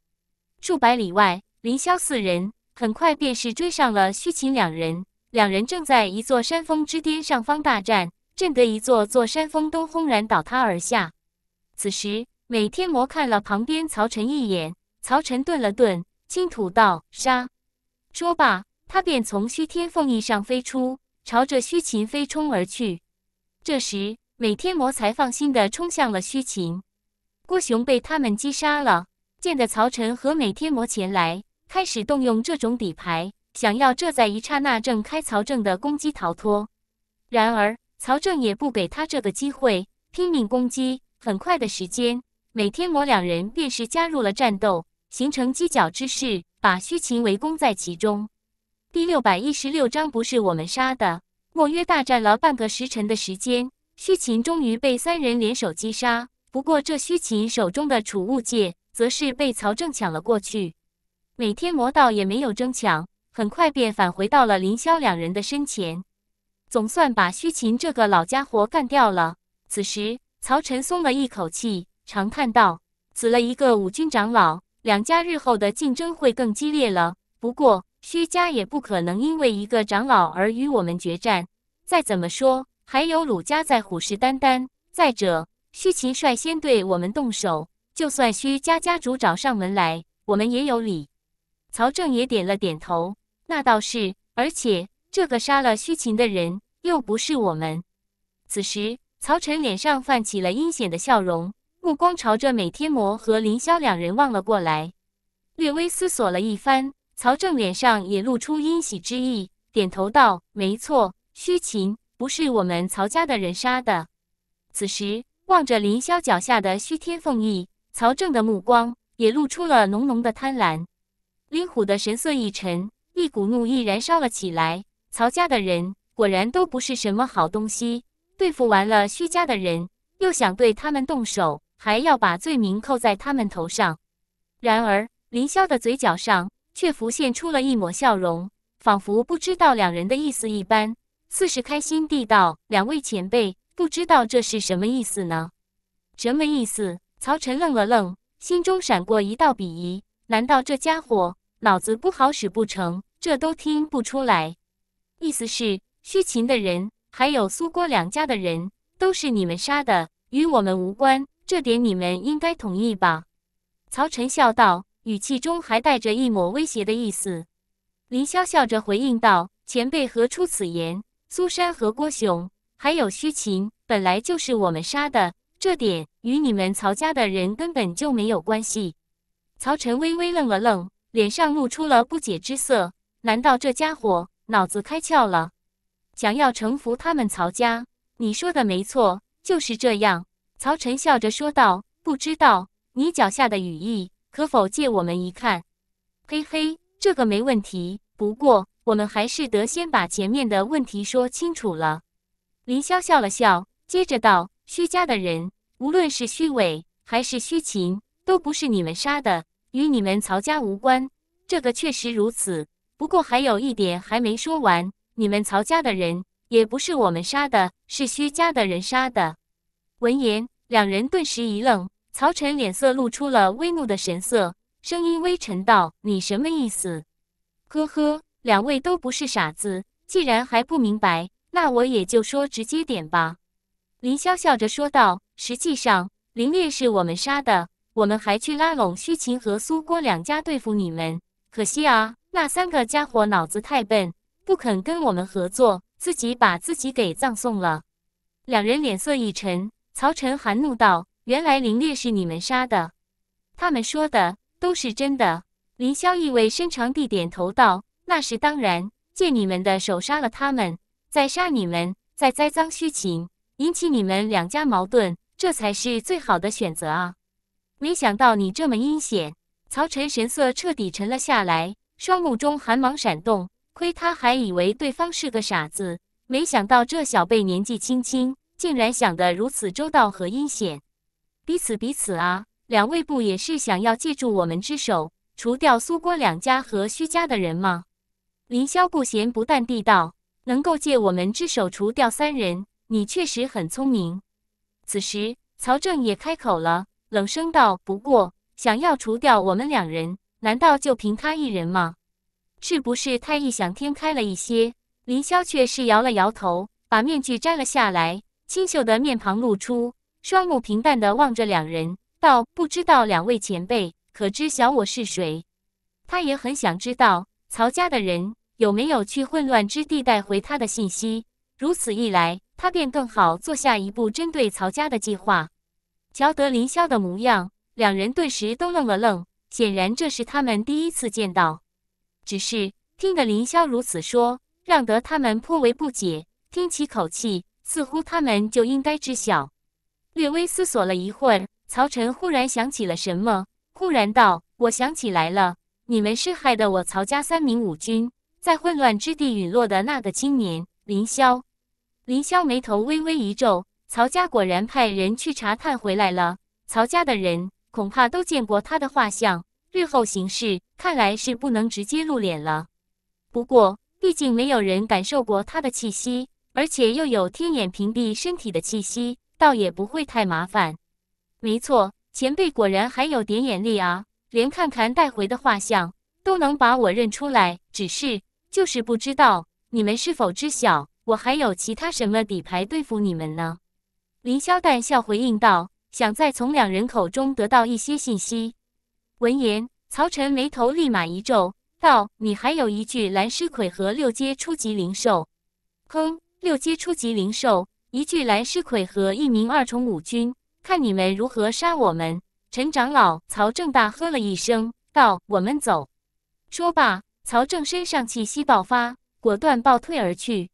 数百里外，凌霄四人很快便是追上了虚琴两人。两人正在一座山峰之巅上方大战，震得一座座山峰都轰然倒塌而下。此时，美天魔看了旁边曹晨一眼，曹晨顿了顿，轻吐道：“杀！”说罢，他便从虚天凤翼上飞出，朝着虚琴飞冲而去。这时，美天魔才放心地冲向了虚琴。郭雄被他们击杀了。见得曹晨和美天魔前来，开始动用这种底牌，想要这在一刹那正开曹正的攻击逃脱。然而曹正也不给他这个机会，拼命攻击。很快的时间，美天魔两人便是加入了战斗，形成犄角之势，把虚琴围攻在其中。第六百一十六章不是我们杀的。墨约大战了半个时辰的时间，虚琴终于被三人联手击杀。不过这虚琴手中的储物戒。则是被曹正抢了过去。每天魔道也没有争抢，很快便返回到了林霄两人的身前，总算把虚秦这个老家伙干掉了。此时，曹晨松了一口气，长叹道：“死了一个五军长老，两家日后的竞争会更激烈了。不过，虚家也不可能因为一个长老而与我们决战。再怎么说，还有鲁家在虎视眈眈。再者，虚秦率先对我们动手。”就算虚家家主找上门来，我们也有理。曹正也点了点头。那倒是，而且这个杀了虚琴的人又不是我们。此时，曹晨脸上泛起了阴险的笑容，目光朝着美天魔和凌霄两人望了过来。略微思索了一番，曹正脸上也露出欣喜之意，点头道：“没错，虚琴不是我们曹家的人杀的。”此时，望着凌霄脚下的虚天凤翼。曹正的目光也露出了浓浓的贪婪，林虎的神色一沉，一股怒意燃烧了起来。曹家的人果然都不是什么好东西，对付完了徐家的人，又想对他们动手，还要把罪名扣在他们头上。然而，林萧的嘴角上却浮现出了一抹笑容，仿佛不知道两人的意思一般，似是开心地道：“两位前辈，不知道这是什么意思呢？什么意思？”曹晨愣了愣，心中闪过一道鄙夷：难道这家伙脑子不好使不成？这都听不出来。意思是，虚秦的人，还有苏郭两家的人，都是你们杀的，与我们无关。这点你们应该同意吧？曹晨笑道，语气中还带着一抹威胁的意思。林萧笑着回应道：“前辈何出此言？苏珊和郭雄，还有虚秦，本来就是我们杀的。”这点与你们曹家的人根本就没有关系。曹晨微微愣了愣，脸上露出了不解之色。难道这家伙脑子开窍了？想要臣服他们曹家？你说的没错，就是这样。曹晨笑着说道：“不知道你脚下的羽翼可否借我们一看？”“嘿嘿，这个没问题。不过我们还是得先把前面的问题说清楚了。”林霄笑了笑，接着道。虚家的人，无论是虚伪还是虚情，都不是你们杀的，与你们曹家无关。这个确实如此。不过还有一点还没说完，你们曹家的人也不是我们杀的，是薛家的人杀的。闻言，两人顿时一愣，曹晨脸色露出了微怒的神色，声音微沉道：“你什么意思？”“呵呵，两位都不是傻子，既然还不明白，那我也就说直接点吧。”林萧笑着说道：“实际上，林烈是我们杀的，我们还去拉拢虚情和苏郭两家对付你们。可惜啊，那三个家伙脑子太笨，不肯跟我们合作，自己把自己给葬送了。”两人脸色一沉，曹晨含怒道：“原来林烈是你们杀的，他们说的都是真的。”林萧意味深长地点头道：“那是当然，借你们的手杀了他们，再杀你们，再栽赃虚情。”引起你们两家矛盾，这才是最好的选择啊！没想到你这么阴险，曹晨神色彻底沉了下来，双目中寒芒闪动。亏他还以为对方是个傻子，没想到这小辈年纪轻轻，竟然想得如此周到和阴险。彼此彼此啊，两位不也是想要借助我们之手除掉苏郭两家和徐家的人吗？林霄顾咸不淡地道：“能够借我们之手除掉三人。”你确实很聪明。此时，曹正也开口了，冷声道：“不过，想要除掉我们两人，难道就凭他一人吗？是不是太异想天开了一些？”林霄却是摇了摇头，把面具摘了下来，清秀的面庞露出，双目平淡的望着两人，道：“不知道两位前辈可知晓我是谁？他也很想知道，曹家的人有没有去混乱之地带回他的信息。如此一来。”他便更好做下一步针对曹家的计划。瞧得凌霄的模样，两人顿时都愣了愣，显然这是他们第一次见到。只是听得凌霄如此说，让得他们颇为不解。听其口气，似乎他们就应该知晓。略微思索了一会儿，曹晨忽然想起了什么，忽然道：“我想起来了，你们是害得我曹家三名五军在混乱之地陨落的那个青年凌霄。”林霄眉头微微一皱，曹家果然派人去查探回来了。曹家的人恐怕都见过他的画像，日后行事看来是不能直接露脸了。不过，毕竟没有人感受过他的气息，而且又有天眼屏蔽身体的气息，倒也不会太麻烦。没错，前辈果然还有点眼力啊，连看看带回的画像都能把我认出来。只是，就是不知道你们是否知晓。我还有其他什么底牌对付你们呢？林萧淡笑回应道：“想再从两人口中得到一些信息。”闻言，曹晨眉头立马一皱，道：“你还有一具蓝尸魁和六阶初级灵兽。”“哼，六阶初级灵兽，一具蓝尸魁和一名二重五军，看你们如何杀我们！”陈长老曹正大喝了一声，道：“我们走。”说罢，曹正身上气息爆发，果断暴退而去。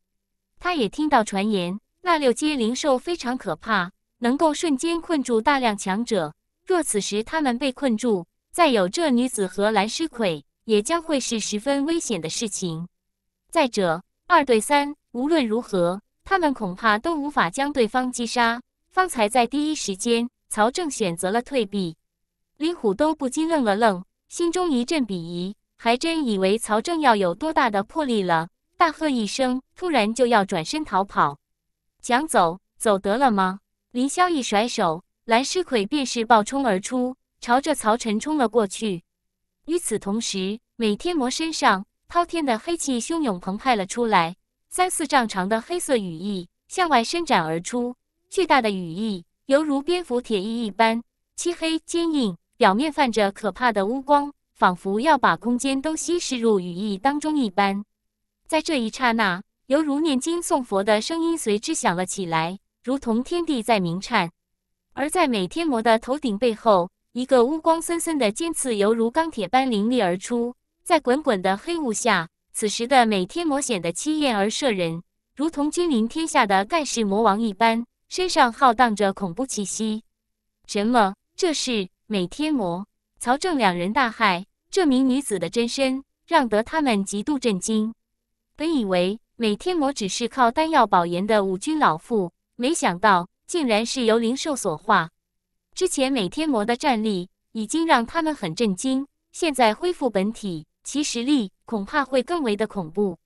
他也听到传言，那六阶灵兽非常可怕，能够瞬间困住大量强者。若此时他们被困住，再有这女子和蓝狮魁，也将会是十分危险的事情。再者，二对三，无论如何，他们恐怕都无法将对方击杀。方才在第一时间，曹正选择了退避，李虎都不禁愣了愣，心中一阵鄙夷，还真以为曹正要有多大的魄力了。大喝一声，突然就要转身逃跑，想走走得了吗？林萧一甩手，蓝尸魁便是暴冲而出，朝着曹晨冲了过去。与此同时，每天魔身上滔天的黑气汹涌澎湃了出来，三四丈长的黑色羽翼向外伸展而出，巨大的羽翼犹如蝙蝠铁翼一般，漆黑坚硬，表面泛着可怕的乌光，仿佛要把空间都吸食入羽翼当中一般。在这一刹那，犹如念经诵佛的声音随之响了起来，如同天地在鸣颤。而在美天魔的头顶背后，一个乌光森森的尖刺犹如钢铁般凌厉而出。在滚滚的黑雾下，此时的美天魔显得凄艳而慑人，如同君临天下的盖世魔王一般，身上浩荡着恐怖气息。什么？这是美天魔？曹正两人大骇，这名女子的真身让得他们极度震惊。本以为每天魔只是靠丹药保研的五军老妇，没想到竟然是由灵兽所化。之前每天魔的战力已经让他们很震惊，现在恢复本体，其实力恐怕会更为的恐怖。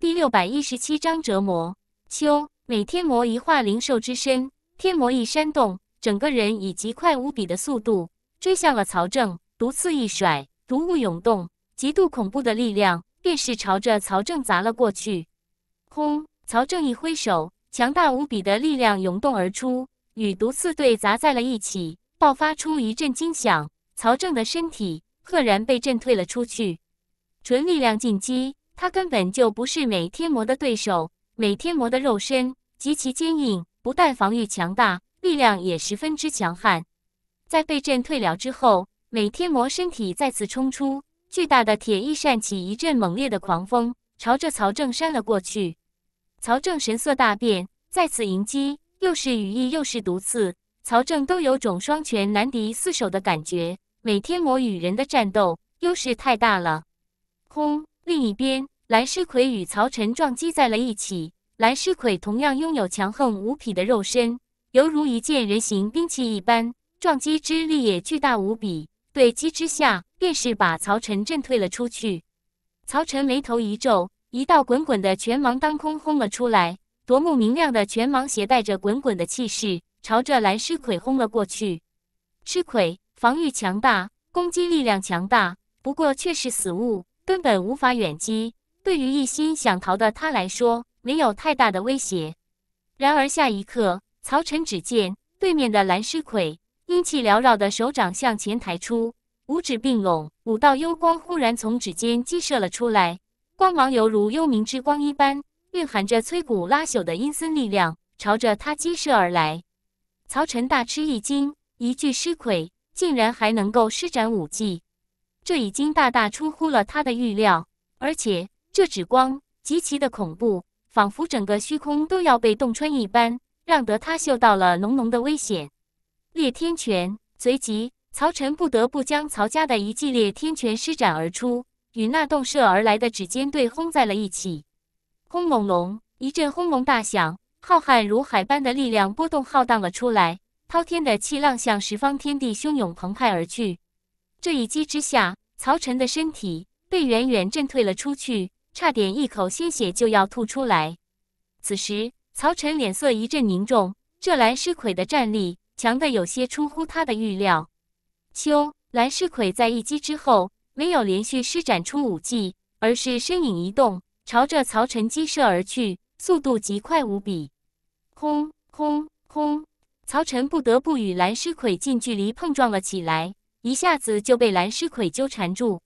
第六百一十七章折磨。秋每天魔一化灵兽之身，天魔一煽动，整个人以极快无比的速度追向了曹正，毒刺一甩，毒雾涌动，极度恐怖的力量。便是朝着曹正砸了过去，轰！曹正一挥手，强大无比的力量涌动而出，与毒刺队砸在了一起，爆发出一阵惊响。曹正的身体赫然被震退了出去。纯力量进击，他根本就不是美天魔的对手。美天魔的肉身极其坚硬，不但防御强大，力量也十分之强悍。在被震退了之后，美天魔身体再次冲出。巨大的铁翼扇起一阵猛烈的狂风，朝着曹正扇了过去。曹正神色大变，再次迎击，又是羽翼，又是毒刺，曹正都有种双拳难敌四手的感觉。每天魔与人的战斗优势太大了。轰！另一边，蓝狮魁与曹晨撞击在了一起。蓝狮魁同样拥有强横无匹的肉身，犹如一件人形兵器一般，撞击之力也巨大无比。对击之下，便是把曹晨震退了出去。曹晨眉头一皱，一道滚滚的拳芒当空轰了出来。夺目明亮的拳芒携带着滚滚的气势，朝着蓝狮魁轰了过去。尸魁防御强大，攻击力量强大，不过却是死物，根本无法远击。对于一心想逃的他来说，没有太大的威胁。然而下一刻，曹晨只见对面的蓝狮魁。阴气缭绕的手掌向前抬出，五指并拢，五道幽光忽然从指尖激射了出来，光芒犹如幽冥之光一般，蕴含着摧骨拉朽的阴森力量，朝着他激射而来。曹晨大吃一惊，一具尸魁竟然还能够施展武技，这已经大大出乎了他的预料。而且这指光极其的恐怖，仿佛整个虚空都要被洞穿一般，让得他嗅到了浓浓的危险。裂天拳，随即曹晨不得不将曹家的一记列天拳施展而出，与那洞射而来的指尖对轰在了一起。轰隆隆，一阵轰隆大响，浩瀚如海般的力量波动浩荡了出来，滔天的气浪向十方天地汹涌澎湃而去。这一击之下，曹晨的身体被远远震退了出去，差点一口鲜血就要吐出来。此时，曹晨脸色一阵凝重，这蓝尸魁的战力。强的有些出乎他的预料。秋蓝狮魁在一击之后，没有连续施展出武技，而是身影移动，朝着曹晨击射而去，速度极快无比。轰轰轰！曹晨不得不与蓝狮魁近距离碰撞了起来，一下子就被蓝狮魁纠缠住。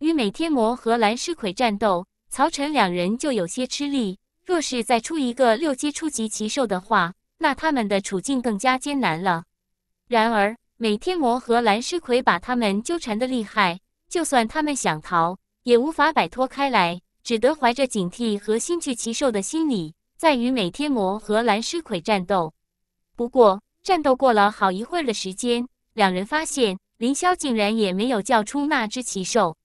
与美天魔和蓝狮魁战斗，曹晨两人就有些吃力。若是再出一个六阶初级奇兽的话，那他们的处境更加艰难了。然而，美天魔和蓝狮魁把他们纠缠的厉害，就算他们想逃，也无法摆脱开来，只得怀着警惕和心惧奇兽的心理，在与美天魔和蓝狮魁战斗。不过，战斗过了好一会儿的时间，两人发现凌霄竟然也没有叫出那只奇兽，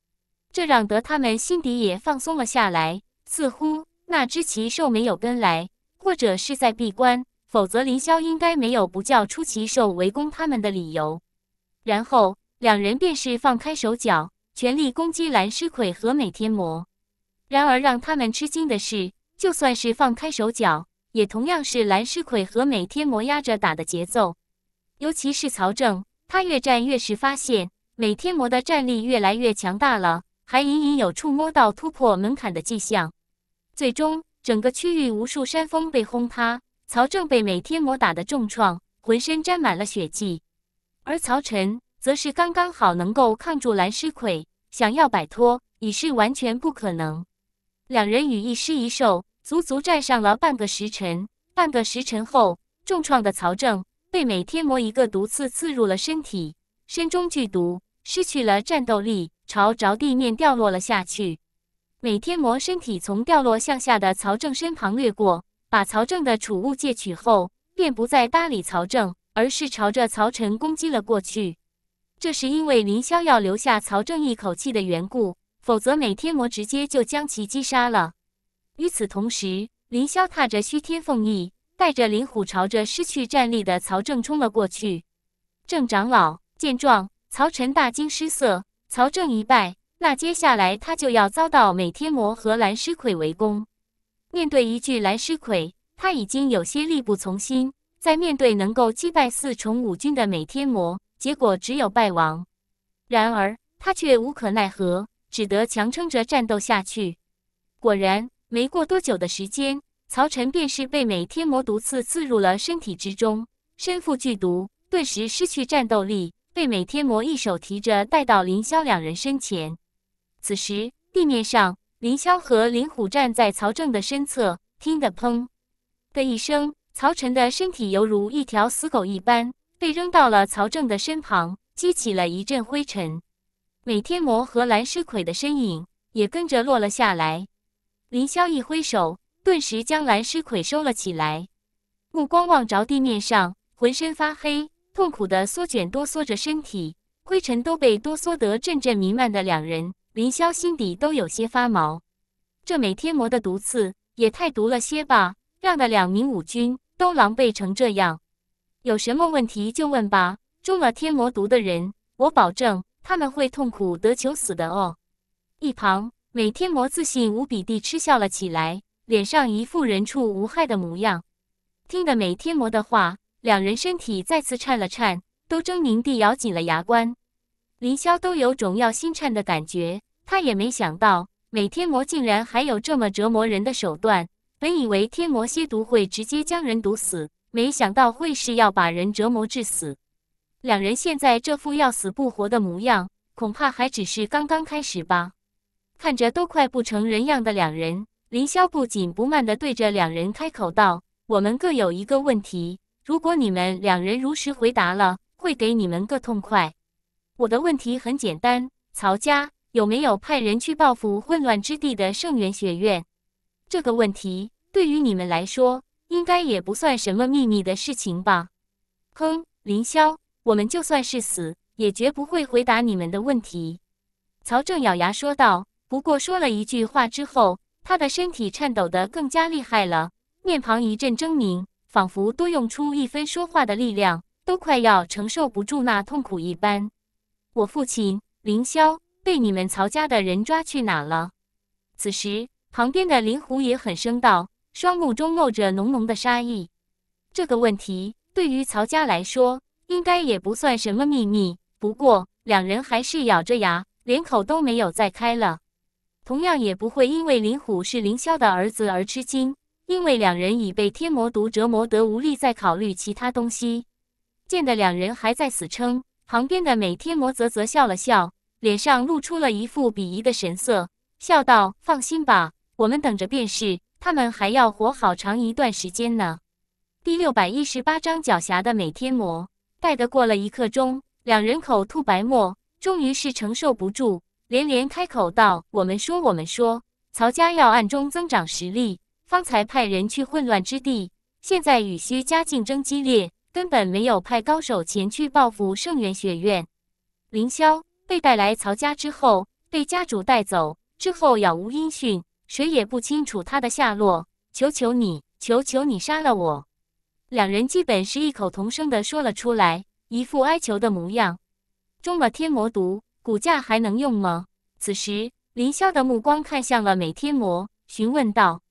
这让得他们心底也放松了下来，似乎那只奇兽没有跟来，或者是在闭关。否则，林霄应该没有不叫出奇兽围攻他们的理由。然后，两人便是放开手脚，全力攻击蓝狮魁和美天魔。然而，让他们吃惊的是，就算是放开手脚，也同样是蓝狮魁和美天魔压着打的节奏。尤其是曹正，他越战越是发现美天魔的战力越来越强大了，还隐隐有触摸到突破门槛的迹象。最终，整个区域无数山峰被轰塌。曹正被每天魔打得重创，浑身沾满了血迹，而曹晨则是刚刚好能够抗住蓝尸魁，想要摆脱已是完全不可能。两人与一尸一兽足足战上了半个时辰，半个时辰后，重创的曹正被每天魔一个毒刺刺入了身体，身中剧毒，失去了战斗力，朝着地面掉落了下去。每天魔身体从掉落向下的曹正身旁掠过。把曹正的储物戒取后，便不再搭理曹正，而是朝着曹晨攻击了过去。这是因为林霄要留下曹正一口气的缘故，否则每天魔直接就将其击杀了。与此同时，林霄踏着虚天凤翼，带着林虎朝着失去战力的曹正冲了过去。郑长老见状，曹晨大惊失色。曹正一败，那接下来他就要遭到美天魔和蓝狮魁围攻。面对一具蓝尸鬼，他已经有些力不从心；在面对能够击败四重五军的美天魔，结果只有败亡。然而他却无可奈何，只得强撑着战斗下去。果然，没过多久的时间，曹晨便是被美天魔毒刺刺入了身体之中，身负剧毒，顿时失去战斗力，被美天魔一手提着带到凌霄两人身前。此时地面上。林霄和林虎站在曹正的身侧，听得“砰”的一声，曹晨的身体犹如一条死狗一般被扔到了曹正的身旁，激起了一阵灰尘。美天魔和蓝尸魁的身影也跟着落了下来。林霄一挥手，顿时将蓝尸魁收了起来，目光望着地面上浑身发黑、痛苦的缩卷哆嗦着身体、灰尘都被哆嗦得阵阵弥漫的两人。林萧心底都有些发毛，这美天魔的毒刺也太毒了些吧，让的两名武军都狼狈成这样。有什么问题就问吧，中了天魔毒的人，我保证他们会痛苦得求死的哦。一旁美天魔自信无比地嗤笑了起来，脸上一副人畜无害的模样。听得美天魔的话，两人身体再次颤了颤，都狰狞地咬紧了牙关，林萧都有种要心颤的感觉。他也没想到，每天魔竟然还有这么折磨人的手段。本以为天魔蝎毒会直接将人毒死，没想到会是要把人折磨致死。两人现在这副要死不活的模样，恐怕还只是刚刚开始吧。看着都快不成人样的两人，林萧不紧不慢的对着两人开口道：“我们各有一个问题，如果你们两人如实回答了，会给你们个痛快。我的问题很简单，曹家。”有没有派人去报复混乱之地的圣元学院？这个问题对于你们来说，应该也不算什么秘密的事情吧？哼，凌霄，我们就算是死，也绝不会回答你们的问题。”曹正咬牙说道。不过说了一句话之后，他的身体颤抖得更加厉害了，面庞一阵狰狞，仿佛多用出一分说话的力量，都快要承受不住那痛苦一般。我父亲，凌霄。被你们曹家的人抓去哪了？此时，旁边的林虎也很生道，双目中露着浓浓的杀意。这个问题对于曹家来说，应该也不算什么秘密。不过，两人还是咬着牙，连口都没有再开了。同样也不会因为林虎是凌霄的儿子而吃惊，因为两人已被天魔毒折磨得无力再考虑其他东西。见的两人还在死撑，旁边的美天魔啧啧笑了笑。脸上露出了一副鄙夷的神色，笑道：“放心吧，我们等着便是。他们还要活好长一段时间呢。”第六百一十八章狡黠的美天魔。待得过了一刻钟，两人口吐白沫，终于是承受不住，连连开口道：“我们说，我们说，曹家要暗中增长实力，方才派人去混乱之地。现在与薛家竞争激烈，根本没有派高手前去报复圣元学院。”凌霄。被带来曹家之后，被家主带走之后，杳无音讯，谁也不清楚他的下落。求求你，求求你杀了我！两人基本是异口同声的说了出来，一副哀求的模样。中了天魔毒，骨架还能用吗？此时，林萧的目光看向了美天魔，询问道：“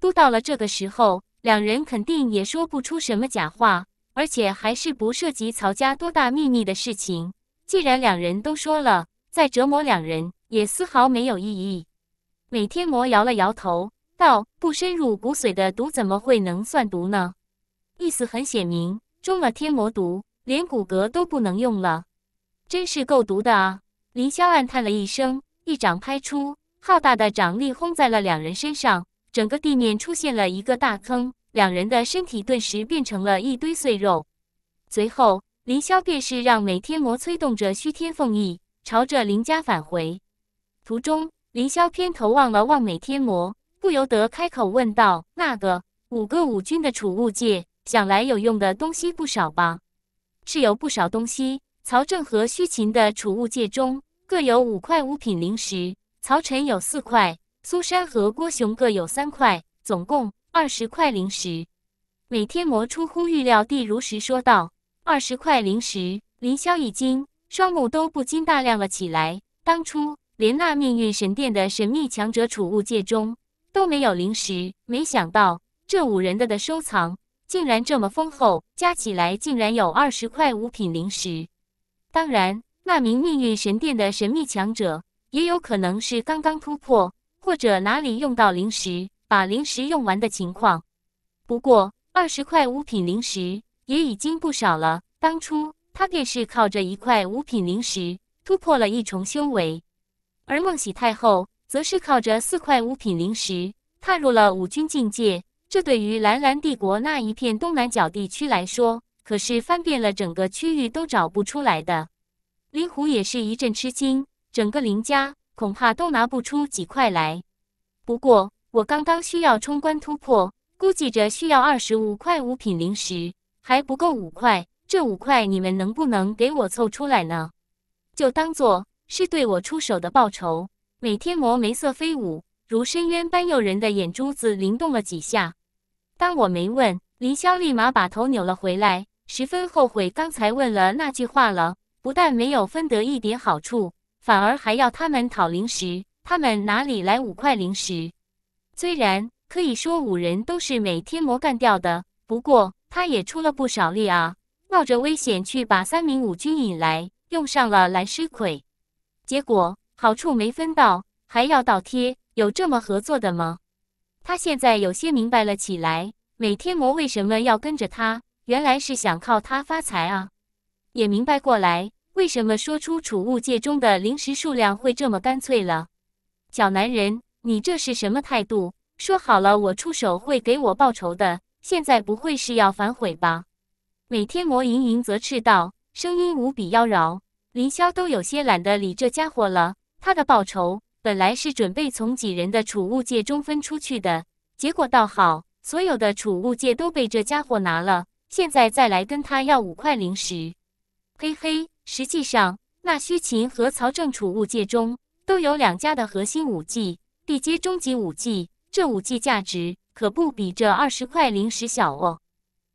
都到了这个时候，两人肯定也说不出什么假话，而且还是不涉及曹家多大秘密的事情。”既然两人都说了，再折磨两人也丝毫没有意义。每天魔摇了摇头道：“不深入骨髓的毒，怎么会能算毒呢？”意思很显明，中了天魔毒，连骨骼都不能用了，真是够毒的啊！林霄暗叹了一声，一掌拍出，浩大的掌力轰在了两人身上，整个地面出现了一个大坑，两人的身体顿时变成了一堆碎肉，随后。凌霄便是让美天魔催动着虚天凤翼，朝着凌家返回。途中，凌霄偏头望了望美天魔，不由得开口问道：“那个五个五军的储物界，想来有用的东西不少吧？”“是有不少东西。”曹正和虚琴的储物界中各有五块五品灵石，曹晨有四块，苏珊和郭雄各有三块，总共二十块灵石。美天魔出乎预料地如实说道。二十块灵石，林萧一惊，双目都不禁大亮了起来。当初连那命运神殿的神秘强者储物戒中都没有灵石，没想到这五人的的收藏竟然这么丰厚，加起来竟然有二十块五品灵石。当然，那名命运神殿的神秘强者也有可能是刚刚突破，或者哪里用到灵石，把灵石用完的情况。不过，二十块五品灵石。也已经不少了。当初他便是靠着一块五品灵石突破了一重修为，而孟喜太后则是靠着四块五品灵石踏入了五军境界。这对于蓝蓝帝国那一片东南角地区来说，可是翻遍了整个区域都找不出来的。林虎也是一阵吃惊，整个林家恐怕都拿不出几块来。不过我刚刚需要冲关突破，估计着需要二十五块五品灵石。还不够五块，这五块你们能不能给我凑出来呢？就当做是对我出手的报酬。每天魔眉色飞舞，如深渊般诱人的眼珠子灵动了几下，当我没问，林霄立马把头扭了回来，十分后悔刚才问了那句话了。不但没有分得一点好处，反而还要他们讨零食，他们哪里来五块零食？虽然可以说五人都是每天魔干掉的，不过。他也出了不少力啊，冒着危险去把三名五军引来，用上了蓝尸盔，结果好处没分到，还要倒贴，有这么合作的吗？他现在有些明白了起来，美天魔为什么要跟着他，原来是想靠他发财啊。也明白过来，为什么说出储物界中的灵石数量会这么干脆了。小男人，你这是什么态度？说好了，我出手会给我报仇的。现在不会是要反悔吧？每天魔莹莹则斥道，声音无比妖娆。林霄都有些懒得理这家伙了。他的报酬本来是准备从几人的储物戒中分出去的，结果倒好，所有的储物戒都被这家伙拿了。现在再来跟他要五块灵石，嘿嘿。实际上，那虚琴和曹正储物戒中都有两家的核心武技，地阶终极武技，这武技价值。可不比这二十块灵石小哦！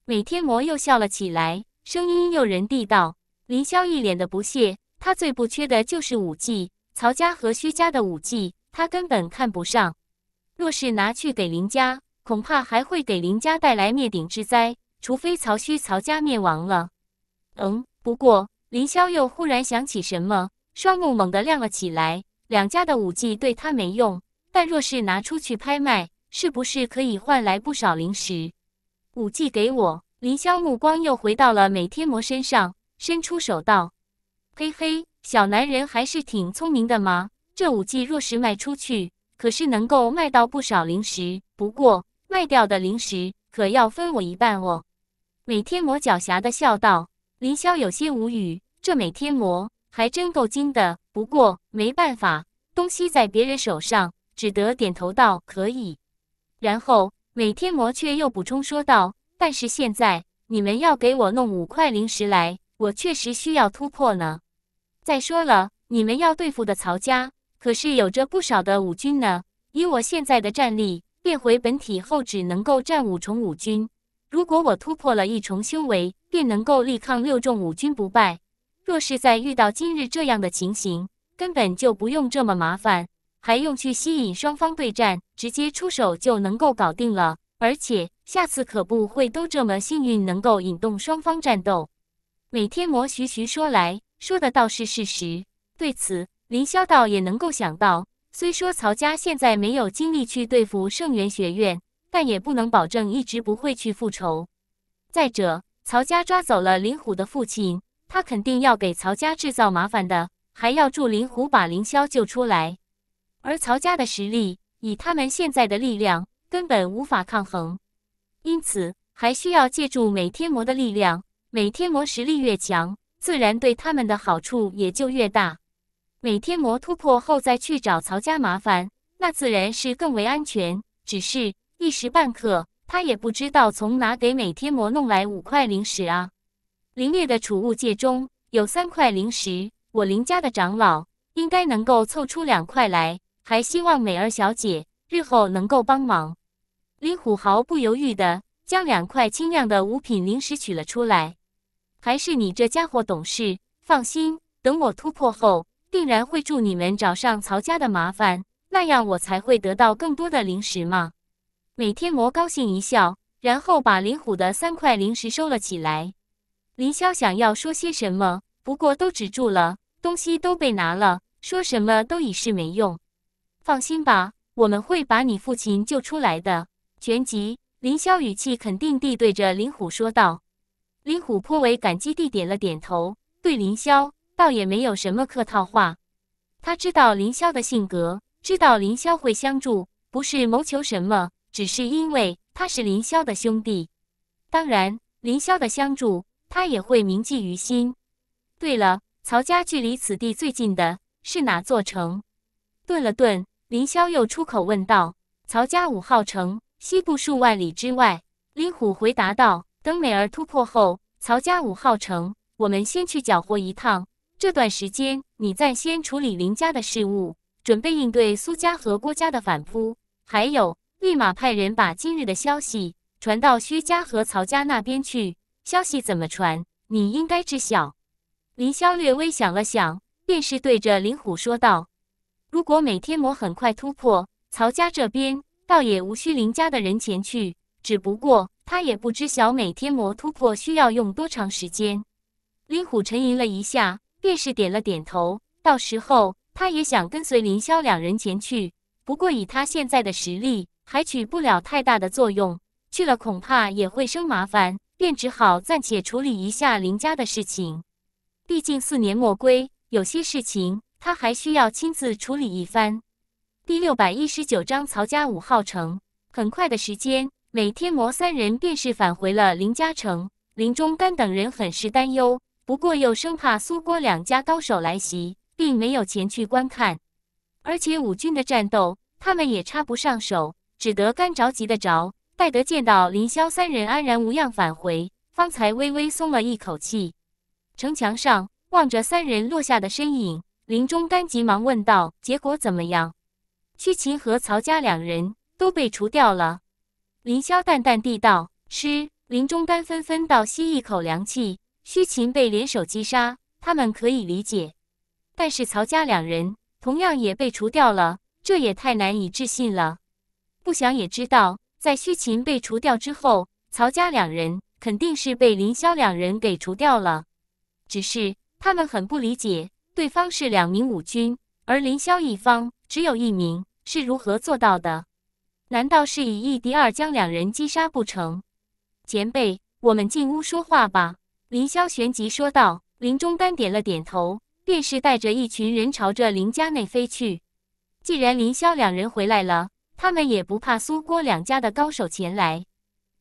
每天魔又笑了起来，声音诱人地道。林萧一脸的不屑，他最不缺的就是武技，曹家和薛家的武技他根本看不上。若是拿去给林家，恐怕还会给林家带来灭顶之灾。除非曹虚曹家灭亡了。嗯，不过林萧又忽然想起什么，双目猛地亮了起来。两家的武技对他没用，但若是拿出去拍卖。是不是可以换来不少灵石？武技给我。林萧目光又回到了美天魔身上，伸出手道：“嘿嘿，小男人还是挺聪明的嘛。这武技若是卖出去，可是能够卖到不少灵石。不过卖掉的灵石可要分我一半哦。”美天魔狡黠的笑道。林萧有些无语，这美天魔还真够精的。不过没办法，东西在别人手上，只得点头道：“可以。”然后，每天魔却又补充说道：“但是现在你们要给我弄五块灵石来，我确实需要突破呢。再说了，你们要对付的曹家可是有着不少的五军呢。以我现在的战力，变回本体后只能够战五重五军。如果我突破了一重修为，便能够力抗六重五军不败。若是再遇到今日这样的情形，根本就不用这么麻烦。”还用去吸引双方对战，直接出手就能够搞定了。而且下次可不会都这么幸运，能够引动双方战斗。每天魔徐徐说来说的倒是事实。对此，林霄道也能够想到，虽说曹家现在没有精力去对付圣元学院，但也不能保证一直不会去复仇。再者，曹家抓走了林虎的父亲，他肯定要给曹家制造麻烦的，还要助林虎把林霄救出来。而曹家的实力，以他们现在的力量，根本无法抗衡，因此还需要借助美天魔的力量。美天魔实力越强，自然对他们的好处也就越大。美天魔突破后再去找曹家麻烦，那自然是更为安全。只是一时半刻，他也不知道从哪给美天魔弄来五块灵石啊！灵烈的储物界中有三块灵石，我林家的长老应该能够凑出两块来。还希望美儿小姐日后能够帮忙。林虎毫不犹豫的将两块精亮的五品灵石取了出来。还是你这家伙懂事，放心，等我突破后，定然会助你们找上曹家的麻烦，那样我才会得到更多的灵石嘛。每天魔高兴一笑，然后把林虎的三块灵石收了起来。林霄想要说些什么，不过都止住了，东西都被拿了，说什么都已是没用。放心吧，我们会把你父亲救出来的。全集林萧语气肯定地对着林虎说道。林虎颇为感激地点了点头，对林萧倒也没有什么客套话。他知道林萧的性格，知道林萧会相助，不是谋求什么，只是因为他是林萧的兄弟。当然，林萧的相助他也会铭记于心。对了，曹家距离此地最近的是哪座城？顿了顿。林霄又出口问道：“曹家五号城西部数万里之外。”林虎回答道：“等美儿突破后，曹家五号城，我们先去搅和一趟。这段时间，你暂先处理林家的事务，准备应对苏家和郭家的反扑。还有，立马派人把今日的消息传到薛家和曹家那边去。消息怎么传？你应该知晓。”林霄略微想了想，便是对着林虎说道。如果每天魔很快突破，曹家这边倒也无需林家的人前去。只不过他也不知晓每天魔突破需要用多长时间。林虎沉吟了一下，便是点了点头。到时候他也想跟随林霄两人前去，不过以他现在的实力，还起不了太大的作用。去了恐怕也会生麻烦，便只好暂且处理一下林家的事情。毕竟四年莫归，有些事情。他还需要亲自处理一番。第六百一十九章曹家五号城。很快的时间，每天魔三人便是返回了林家城。林中干等人很是担忧，不过又生怕苏郭两家高手来袭，并没有前去观看。而且五军的战斗，他们也插不上手，只得干着急的着。待得见到林霄三人安然无恙返回，方才微微松了一口气。城墙上望着三人落下的身影。林中干急忙问道：“结果怎么样？”虚琴和曹家两人都被除掉了。林霄淡淡地道：“是。”林中干纷纷倒吸一口凉气。虚琴被联手击杀，他们可以理解；但是曹家两人同样也被除掉了，这也太难以置信了。不想也知道，在虚琴被除掉之后，曹家两人肯定是被林霄两人给除掉了。只是他们很不理解。对方是两名五军，而林霄一方只有一名，是如何做到的？难道是以一敌二，将两人击杀不成？前辈，我们进屋说话吧。”林霄旋即说道。林中丹点了点头，便是带着一群人朝着林家内飞去。既然林霄两人回来了，他们也不怕苏郭两家的高手前来。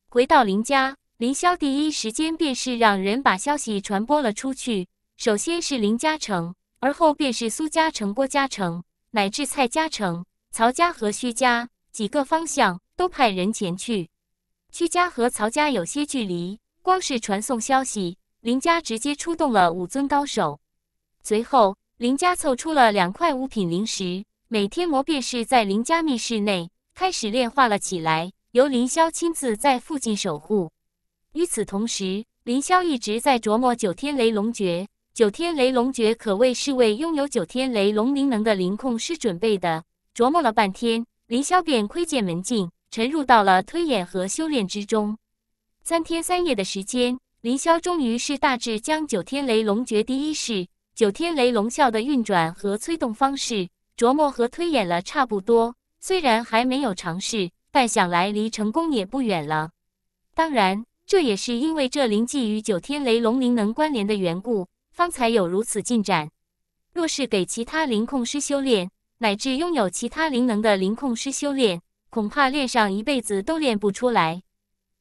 回到林家，林霄第一时间便是让人把消息传播了出去。首先是林嘉诚。而后便是苏家城、郭家城，乃至蔡家城、曹家和薛家几个方向，都派人前去。徐家和曹家有些距离，光是传送消息，林家直接出动了五尊高手。随后，林家凑出了两块五品灵石，每天魔便是在林家密室内开始炼化了起来，由林萧亲自在附近守护。与此同时，林萧一直在琢磨九天雷龙诀。九天雷龙诀可谓是为拥有九天雷龙灵能的灵控师准备的。琢磨了半天，凌霄便窥见门径，沉入到了推演和修炼之中。三天三夜的时间，凌霄终于是大致将九天雷龙诀第一式九天雷龙啸的运转和催动方式琢磨和推演了差不多。虽然还没有尝试，但想来离成功也不远了。当然，这也是因为这灵技与九天雷龙灵能关联的缘故。方才有如此进展。若是给其他灵控师修炼，乃至拥有其他灵能的灵控师修炼，恐怕练上一辈子都练不出来。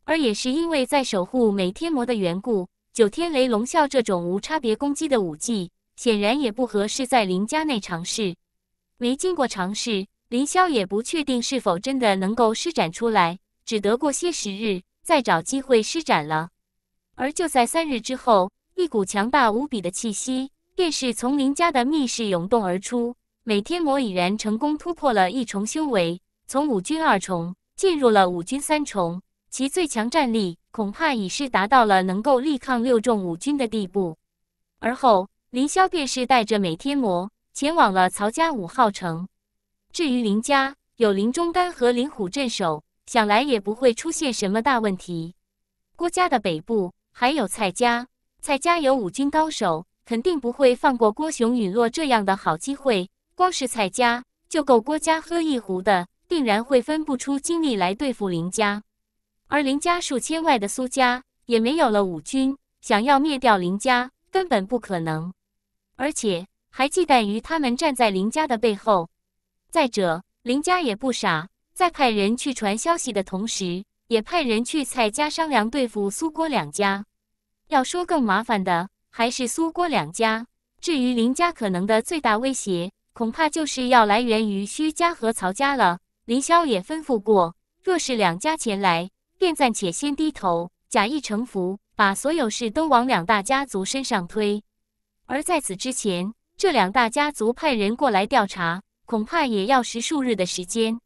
而也是因为在守护每天魔的缘故，九天雷龙啸这种无差别攻击的武技，显然也不合适在林家内尝试。没经过尝试，林霄也不确定是否真的能够施展出来，只得过些时日再找机会施展了。而就在三日之后。一股强大无比的气息，便是从林家的密室涌动而出。美天魔已然成功突破了一重修为，从五军二重进入了五军三重，其最强战力恐怕已是达到了能够力抗六重五军的地步。而后，林霄便是带着美天魔前往了曹家五号城。至于林家，有林中丹和林虎镇守，想来也不会出现什么大问题。郭家的北部还有蔡家。蔡家有五军高手，肯定不会放过郭雄陨落这样的好机会。光是蔡家就够郭家喝一壶的，定然会分不出精力来对付林家。而林家数千万的苏家也没有了五军，想要灭掉林家根本不可能，而且还忌惮于他们站在林家的背后。再者，林家也不傻，在派人去传消息的同时，也派人去蔡家商量对付苏郭两家。要说更麻烦的，还是苏郭两家。至于林家可能的最大威胁，恐怕就是要来源于徐家和曹家了。林萧也吩咐过，若是两家前来，便暂且先低头，假意臣服，把所有事都往两大家族身上推。而在此之前，这两大家族派人过来调查，恐怕也要十数日的时间。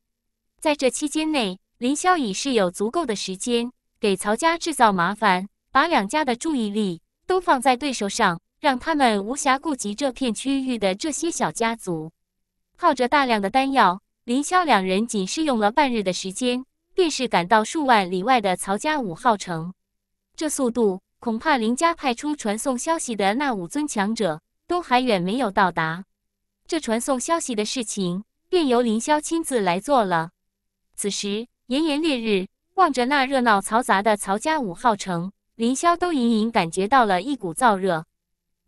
在这期间内，林萧已是有足够的时间给曹家制造麻烦。把两家的注意力都放在对手上，让他们无暇顾及这片区域的这些小家族。靠着大量的丹药，林霄两人仅是用了半日的时间，便是赶到数万里外的曹家五号城。这速度，恐怕林家派出传送消息的那五尊强者都还远没有到达。这传送消息的事情，便由林霄亲自来做了。此时炎炎烈日，望着那热闹嘈杂的曹家五号城。凌霄都隐隐感觉到了一股燥热，